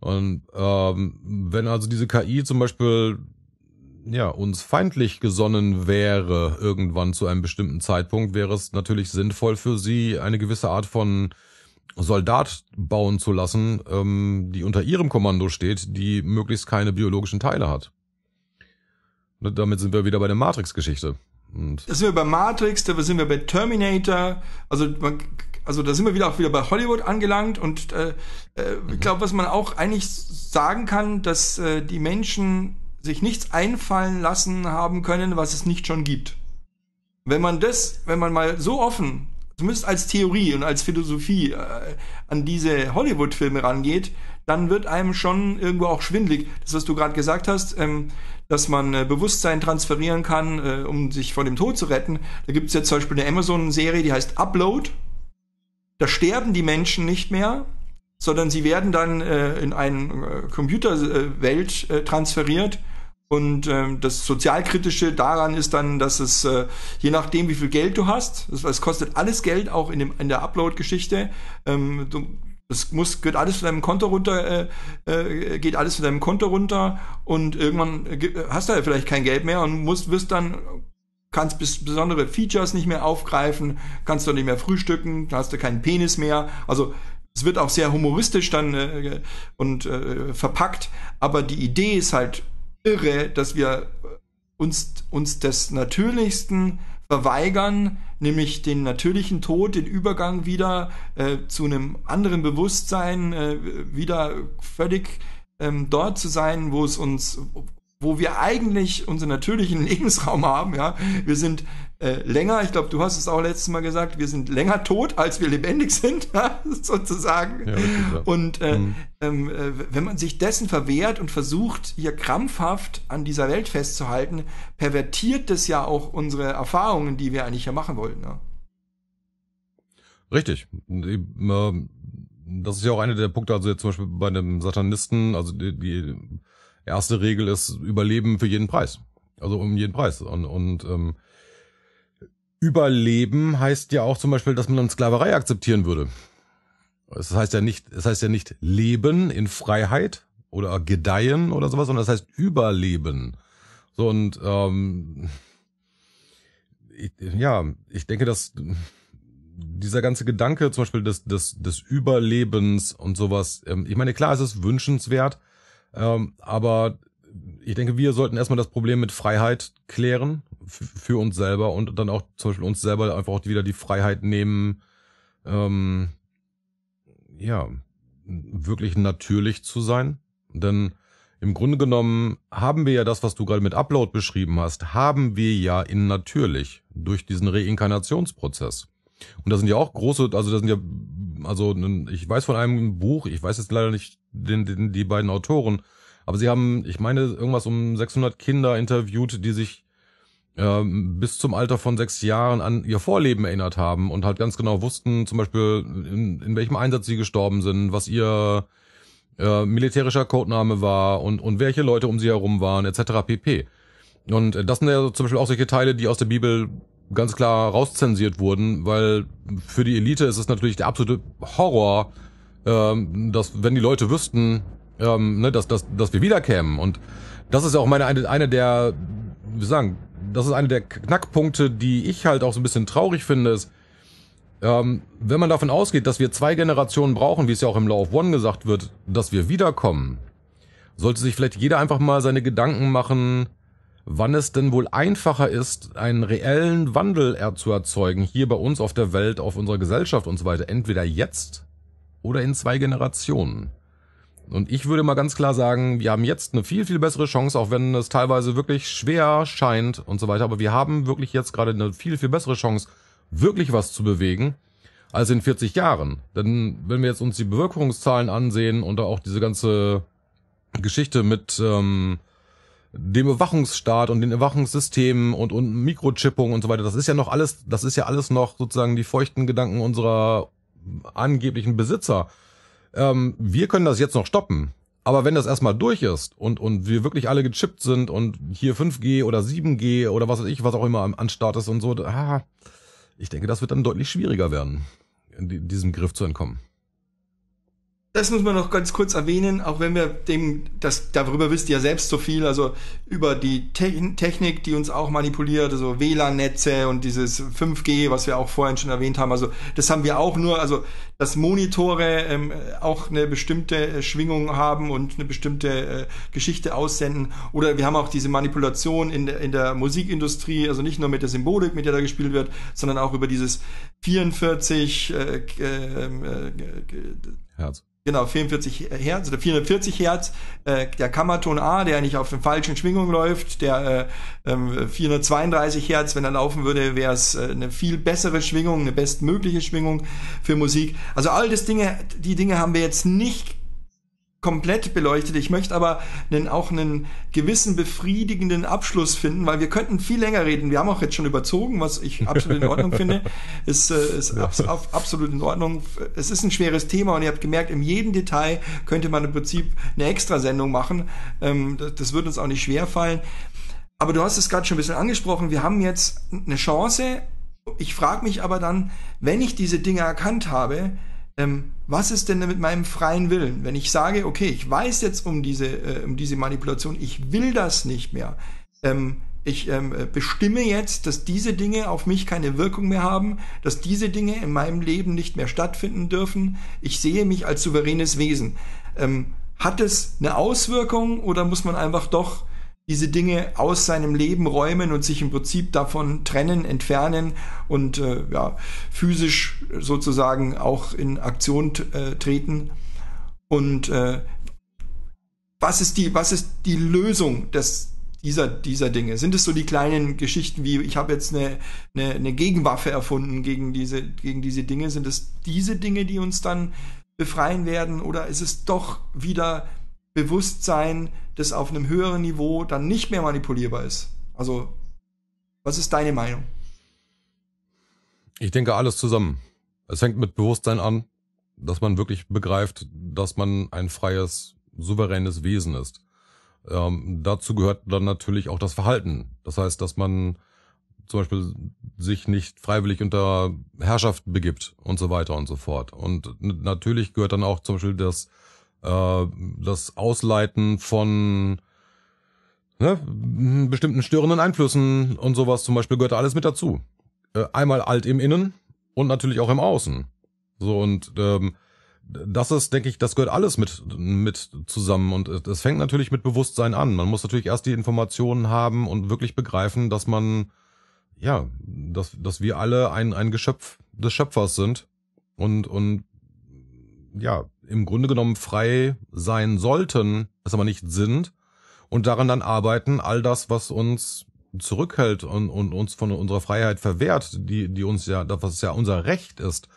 Und ähm, wenn also diese KI zum Beispiel ja, uns feindlich gesonnen wäre, irgendwann zu einem bestimmten Zeitpunkt, wäre es natürlich sinnvoll für sie, eine gewisse Art von Soldat bauen zu lassen, ähm, die unter ihrem Kommando steht, die möglichst keine biologischen Teile hat. Und ne, damit sind wir wieder bei der Matrix-Geschichte. Da sind wir bei Matrix, da sind wir bei Terminator, also man, also da sind wir wieder auch wieder bei Hollywood angelangt und äh, äh, mhm. ich glaube, was man auch eigentlich sagen kann, dass äh, die Menschen sich nichts einfallen lassen haben können, was es nicht schon gibt. Wenn man das, wenn man mal so offen, zumindest als Theorie und als Philosophie äh, an diese Hollywood-Filme rangeht, dann wird einem schon irgendwo auch schwindlig. Das, was du gerade gesagt hast, ähm, dass man äh, Bewusstsein transferieren kann, äh, um sich vor dem Tod zu retten. Da gibt es jetzt zum Beispiel eine Amazon-Serie, die heißt Upload. Da sterben die Menschen nicht mehr, sondern sie werden dann äh, in eine äh, Computerwelt äh, transferiert und ähm, das Sozialkritische daran ist dann, dass es, äh, je nachdem, wie viel Geld du hast, es kostet alles Geld, auch in, dem, in der Upload-Geschichte. Ähm, du, das muss, geht alles von deinem Konto runter, äh, äh, geht alles von deinem Konto runter und irgendwann hast du ja halt vielleicht kein Geld mehr und musst, wirst dann kannst bis besondere Features nicht mehr aufgreifen, kannst du nicht mehr frühstücken, hast du keinen Penis mehr. Also es wird auch sehr humoristisch dann äh, und äh, verpackt, aber die Idee ist halt irre, dass wir uns, uns des Natürlichsten verweigern, nämlich den natürlichen Tod, den Übergang wieder äh, zu einem anderen Bewusstsein, äh, wieder völlig ähm, dort zu sein, wo es uns, wo wir eigentlich unseren natürlichen Lebensraum haben. Ja, wir sind äh, länger, ich glaube, du hast es auch letztes Mal gesagt, wir sind länger tot, als wir lebendig sind, sozusagen. Ja, und äh, mhm. Ähm, äh, wenn man sich dessen verwehrt und versucht, hier krampfhaft an dieser Welt festzuhalten, pervertiert das ja auch unsere Erfahrungen, die wir eigentlich ja machen wollten. Ja. Ne? Richtig. Äh, das ist ja auch einer der Punkte, also jetzt zum Beispiel bei einem Satanisten, also die, die erste Regel ist Überleben für jeden Preis. Also um jeden Preis. Und, und ähm, Überleben heißt ja auch zum Beispiel, dass man dann Sklaverei akzeptieren würde. Das heißt ja nicht, das heißt ja nicht Leben in Freiheit oder Gedeihen oder sowas, sondern das heißt Überleben. So und ähm, ich, ja, ich denke, dass dieser ganze Gedanke zum Beispiel des, des, des Überlebens und sowas, ähm, ich meine, klar, es ist wünschenswert, ähm, aber ich denke, wir sollten erstmal das Problem mit Freiheit klären für uns selber und dann auch zum Beispiel uns selber einfach auch wieder die Freiheit nehmen, ähm, ja, wirklich natürlich zu sein. Denn im Grunde genommen haben wir ja das, was du gerade mit Upload beschrieben hast, haben wir ja in natürlich durch diesen Reinkarnationsprozess. Und da sind ja auch große, also da sind ja, also ich weiß von einem Buch, ich weiß jetzt leider nicht den, den, die beiden Autoren, aber sie haben, ich meine, irgendwas um 600 Kinder interviewt, die sich ähm, bis zum Alter von sechs Jahren an ihr Vorleben erinnert haben und halt ganz genau wussten, zum Beispiel, in, in welchem Einsatz sie gestorben sind, was ihr äh, militärischer Codename war und, und welche Leute um sie herum waren, etc. pp. Und äh, das sind ja zum Beispiel auch solche Teile, die aus der Bibel ganz klar rauszensiert wurden, weil für die Elite ist es natürlich der absolute Horror, ähm, dass wenn die Leute wüssten, ähm, ne, dass, dass, dass wir wiederkämen. Und das ist ja auch meine eine, eine der, wie sagen, das ist einer der Knackpunkte, die ich halt auch so ein bisschen traurig finde, ist, ähm, wenn man davon ausgeht, dass wir zwei Generationen brauchen, wie es ja auch im Law of One gesagt wird, dass wir wiederkommen, sollte sich vielleicht jeder einfach mal seine Gedanken machen, wann es denn wohl einfacher ist, einen reellen Wandel zu erzeugen, hier bei uns auf der Welt, auf unserer Gesellschaft und so weiter, entweder jetzt oder in zwei Generationen. Und ich würde mal ganz klar sagen, wir haben jetzt eine viel, viel bessere Chance, auch wenn es teilweise wirklich schwer scheint und so weiter. Aber wir haben wirklich jetzt gerade eine viel, viel bessere Chance, wirklich was zu bewegen, als in 40 Jahren. Denn wenn wir jetzt uns die Bewirkungszahlen ansehen und auch diese ganze Geschichte mit ähm, dem Überwachungsstaat und den Überwachungssystemen und, und Mikrochippung und so weiter, das ist ja noch alles, das ist ja alles noch sozusagen die feuchten Gedanken unserer angeblichen Besitzer ähm, wir können das jetzt noch stoppen. Aber wenn das erstmal durch ist und, und wir wirklich alle gechippt sind und hier 5G oder 7G oder was weiß ich, was auch immer am Anstart ist und so, ah, ich denke, das wird dann deutlich schwieriger werden, in diesem Griff zu entkommen das muss man noch ganz kurz erwähnen, auch wenn wir dem, das, darüber wisst ihr ja selbst so viel, also über die Technik, die uns auch manipuliert, also WLAN-Netze und dieses 5G, was wir auch vorhin schon erwähnt haben, also das haben wir auch nur, also dass Monitore ähm, auch eine bestimmte äh, Schwingung haben und eine bestimmte äh, Geschichte aussenden oder wir haben auch diese Manipulation in, der in der Musikindustrie, also nicht nur mit der Symbolik, mit der da gespielt wird, sondern auch über dieses 44 äh, ähm, äh, äh, Herz. Genau, 44 Hertz oder 440 Hertz. Äh, der Kammerton A, der nicht auf den falschen Schwingungen läuft, der äh, äh, 432 Hertz, wenn er laufen würde, wäre es äh, eine viel bessere Schwingung, eine bestmögliche Schwingung für Musik. Also all das Dinge, die Dinge haben wir jetzt nicht komplett beleuchtet. Ich möchte aber einen, auch einen gewissen befriedigenden Abschluss finden, weil wir könnten viel länger reden. Wir haben auch jetzt schon überzogen, was ich absolut in Ordnung finde. Äh, ist, ist ja. absolut in Ordnung. Es ist ein schweres Thema und ihr habt gemerkt, in jedem Detail könnte man im Prinzip eine Extrasendung machen. Ähm, das wird uns auch nicht schwer fallen. Aber du hast es gerade schon ein bisschen angesprochen. Wir haben jetzt eine Chance. Ich frage mich aber dann, wenn ich diese Dinge erkannt habe, ähm, was ist denn mit meinem freien Willen? Wenn ich sage, okay, ich weiß jetzt um diese, äh, um diese Manipulation, ich will das nicht mehr. Ähm, ich ähm, äh, bestimme jetzt, dass diese Dinge auf mich keine Wirkung mehr haben, dass diese Dinge in meinem Leben nicht mehr stattfinden dürfen. Ich sehe mich als souveränes Wesen. Ähm, hat es eine Auswirkung oder muss man einfach doch diese Dinge aus seinem Leben räumen und sich im Prinzip davon trennen, entfernen und äh, ja, physisch sozusagen auch in Aktion äh, treten. Und äh, was, ist die, was ist die Lösung des, dieser, dieser Dinge? Sind es so die kleinen Geschichten wie, ich habe jetzt eine, eine, eine, Gegenwaffe erfunden gegen diese, gegen diese Dinge? Sind es diese Dinge, die uns dann befreien werden? Oder ist es doch wieder Bewusstsein, das auf einem höheren Niveau dann nicht mehr manipulierbar ist. Also, was ist deine Meinung? Ich denke, alles zusammen. Es fängt mit Bewusstsein an, dass man wirklich begreift, dass man ein freies, souveränes Wesen ist. Ähm, dazu gehört dann natürlich auch das Verhalten. Das heißt, dass man zum Beispiel sich nicht freiwillig unter Herrschaft begibt und so weiter und so fort. Und natürlich gehört dann auch zum Beispiel das äh, das Ausleiten von ne, bestimmten störenden Einflüssen und sowas zum Beispiel gehört alles mit dazu. Äh, einmal alt im Innen und natürlich auch im Außen. So und ähm, das ist, denke ich, das gehört alles mit, mit zusammen. Und es äh, fängt natürlich mit Bewusstsein an. Man muss natürlich erst die Informationen haben und wirklich begreifen, dass man, ja, dass, dass wir alle ein, ein Geschöpf des Schöpfers sind und, und, ja, im Grunde genommen frei sein sollten, es aber nicht sind und daran dann arbeiten, all das, was uns zurückhält und, und uns von unserer Freiheit verwehrt, die, die uns ja, was ja unser Recht ist,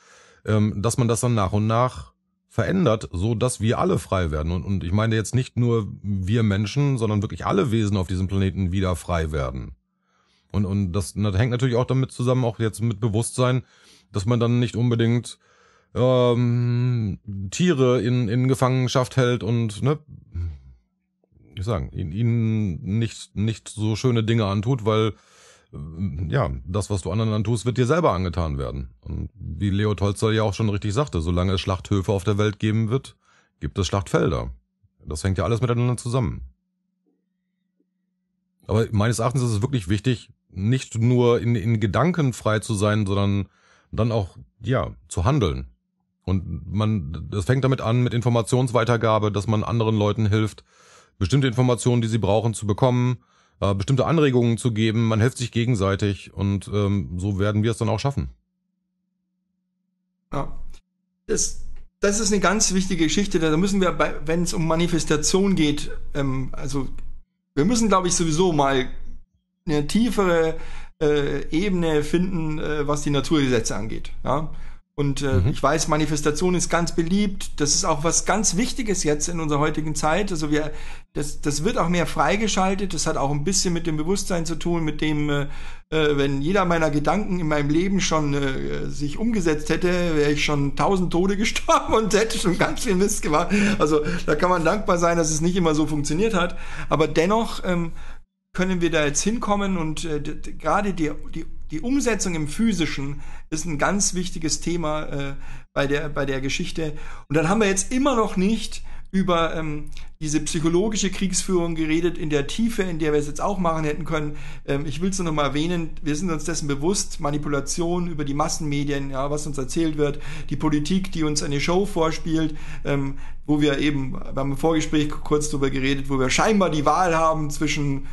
ähm, dass man das dann nach und nach verändert, so dass wir alle frei werden. Und, und ich meine jetzt nicht nur wir Menschen, sondern wirklich alle Wesen auf diesem Planeten wieder frei werden. Und, und das, das hängt natürlich auch damit zusammen, auch jetzt mit Bewusstsein, dass man dann nicht unbedingt ähm, Tiere in, in Gefangenschaft hält und, ne, ich sagen, ihnen nicht, nicht so schöne Dinge antut, weil äh, ja, das, was du anderen antust, wird dir selber angetan werden. Und wie Leo Tolstoy ja auch schon richtig sagte, solange es Schlachthöfe auf der Welt geben wird, gibt es Schlachtfelder. Das hängt ja alles miteinander zusammen. Aber meines Erachtens ist es wirklich wichtig, nicht nur in, in Gedanken frei zu sein, sondern dann auch, ja, zu handeln. Und man, das fängt damit an mit Informationsweitergabe, dass man anderen Leuten hilft, bestimmte Informationen, die sie brauchen, zu bekommen, äh, bestimmte Anregungen zu geben. Man hilft sich gegenseitig und ähm, so werden wir es dann auch schaffen. Ja. Das, das ist eine ganz wichtige Geschichte. Da müssen wir, wenn es um Manifestation geht, ähm, also wir müssen, glaube ich, sowieso mal eine tiefere äh, Ebene finden, äh, was die Naturgesetze angeht. Ja? Und äh, mhm. ich weiß, Manifestation ist ganz beliebt. Das ist auch was ganz Wichtiges jetzt in unserer heutigen Zeit. Also wir, das, das wird auch mehr freigeschaltet. Das hat auch ein bisschen mit dem Bewusstsein zu tun, mit dem, äh, äh wenn jeder meiner Gedanken in meinem Leben schon äh, sich umgesetzt hätte, wäre ich schon tausend Tode gestorben und hätte schon ganz viel Mist gemacht. Also da kann man dankbar sein, dass es nicht immer so funktioniert hat. Aber dennoch ähm, können wir da jetzt hinkommen und äh, gerade die, die die Umsetzung im Physischen ist ein ganz wichtiges Thema äh, bei, der, bei der Geschichte. Und dann haben wir jetzt immer noch nicht über ähm, diese psychologische Kriegsführung geredet, in der Tiefe, in der wir es jetzt auch machen hätten können. Ähm, ich will es nur noch mal erwähnen, wir sind uns dessen bewusst, Manipulation über die Massenmedien, ja, was uns erzählt wird, die Politik, die uns eine Show vorspielt, ähm, wo wir eben wir haben im Vorgespräch kurz drüber geredet, wo wir scheinbar die Wahl haben zwischen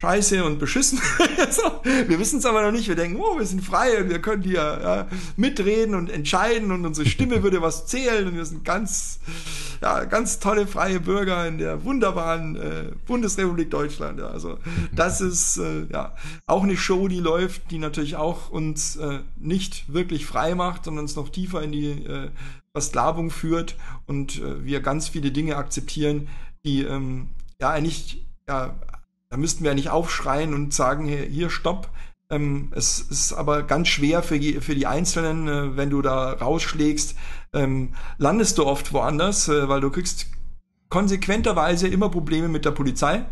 scheiße und beschissen. wir wissen es aber noch nicht. Wir denken, oh, wir sind frei und wir können hier ja, mitreden und entscheiden und unsere Stimme würde was zählen und wir sind ganz, ja, ganz tolle freie Bürger in der wunderbaren äh, Bundesrepublik Deutschland. Ja, also das ist äh, ja auch eine Show, die läuft, die natürlich auch uns äh, nicht wirklich frei macht, sondern uns noch tiefer in die äh, Versklavung führt und äh, wir ganz viele Dinge akzeptieren, die ähm, ja eigentlich ja, da müssten wir ja nicht aufschreien und sagen, hier, hier stopp. Ähm, es ist aber ganz schwer für, die, für die Einzelnen, äh, wenn du da rausschlägst, ähm, landest du oft woanders, äh, weil du kriegst konsequenterweise immer Probleme mit der Polizei.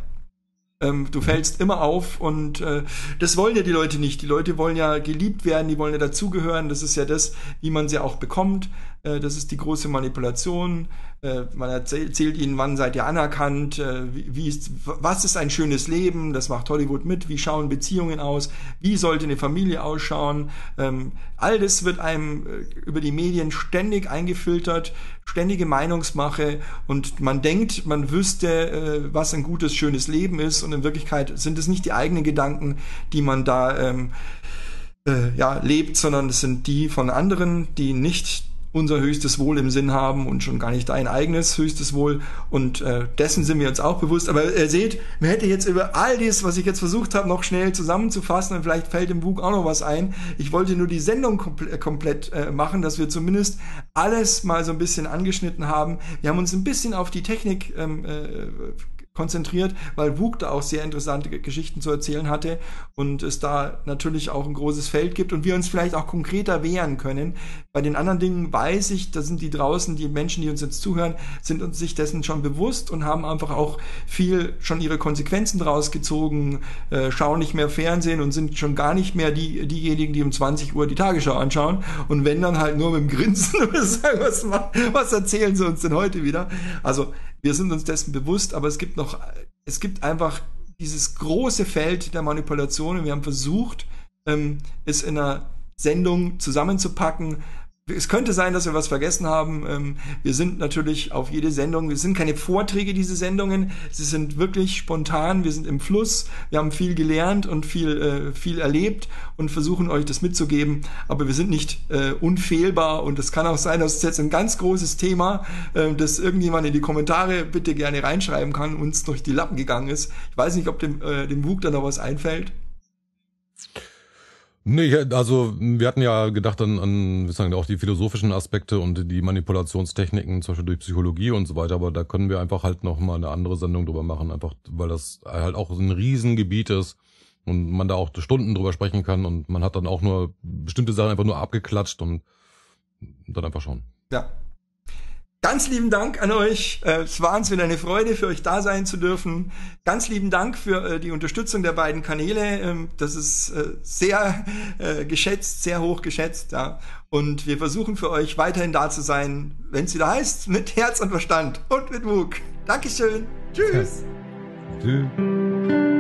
Ähm, du mhm. fällst immer auf und äh, das wollen ja die Leute nicht. Die Leute wollen ja geliebt werden, die wollen ja dazugehören. Das ist ja das, wie man sie auch bekommt. Äh, das ist die große Manipulation. Äh, man erzählt ihnen, wann seid ihr anerkannt, äh, wie ist, was ist ein schönes Leben, das macht Hollywood mit, wie schauen Beziehungen aus, wie sollte eine Familie ausschauen. Ähm, all das wird einem über die Medien ständig eingefiltert, ständige Meinungsmache und man denkt, man wüsste, was ein gutes, schönes Leben ist und in Wirklichkeit sind es nicht die eigenen Gedanken, die man da ähm, ja, lebt, sondern es sind die von anderen, die nicht unser höchstes Wohl im Sinn haben und schon gar nicht dein eigenes höchstes Wohl. Und äh, dessen sind wir uns auch bewusst. Aber ihr äh, seht, man hätte jetzt über all dies, was ich jetzt versucht habe, noch schnell zusammenzufassen und vielleicht fällt im Buch auch noch was ein. Ich wollte nur die Sendung komple äh, komplett äh, machen, dass wir zumindest alles mal so ein bisschen angeschnitten haben. Wir haben uns ein bisschen auf die Technik ähm, äh, konzentriert, weil Wug da auch sehr interessante Geschichten zu erzählen hatte und es da natürlich auch ein großes Feld gibt und wir uns vielleicht auch konkreter wehren können. Bei den anderen Dingen weiß ich, da sind die draußen, die Menschen, die uns jetzt zuhören, sind uns sich dessen schon bewusst und haben einfach auch viel schon ihre Konsequenzen draus gezogen, äh, schauen nicht mehr Fernsehen und sind schon gar nicht mehr die, diejenigen, die um 20 Uhr die Tagesschau anschauen und wenn dann halt nur mit dem Grinsen und sagen, was, was erzählen sie uns denn heute wieder? Also wir sind uns dessen bewusst, aber es gibt noch, es gibt einfach dieses große Feld der Manipulationen. Wir haben versucht, ähm, es in einer Sendung zusammenzupacken, es könnte sein, dass wir was vergessen haben. Ähm, wir sind natürlich auf jede Sendung, wir sind keine Vorträge, diese Sendungen. Sie sind wirklich spontan, wir sind im Fluss, wir haben viel gelernt und viel, äh, viel erlebt und versuchen euch das mitzugeben. Aber wir sind nicht äh, unfehlbar und es kann auch sein, dass es jetzt ein ganz großes Thema, äh, das irgendjemand in die Kommentare bitte gerne reinschreiben kann, uns durch die Lappen gegangen ist. Ich weiß nicht, ob dem, dem Bug da noch was einfällt. Nee, also wir hatten ja gedacht an, an wie sagen, auch die philosophischen Aspekte und die Manipulationstechniken, zum Beispiel durch Psychologie und so weiter, aber da können wir einfach halt nochmal eine andere Sendung drüber machen, einfach weil das halt auch ein Riesengebiet ist und man da auch Stunden drüber sprechen kann und man hat dann auch nur bestimmte Sachen einfach nur abgeklatscht und dann einfach schauen. Ja, Ganz lieben Dank an euch. Äh, es war uns wieder eine Freude, für euch da sein zu dürfen. Ganz lieben Dank für äh, die Unterstützung der beiden Kanäle. Ähm, das ist äh, sehr geschätzt, sehr hoch geschätzt. Ja. Und wir versuchen für euch weiterhin da zu sein, wenn es wieder heißt, mit Herz und Verstand und mit Mut. Dankeschön. Tschüss. Ja. Tschüss.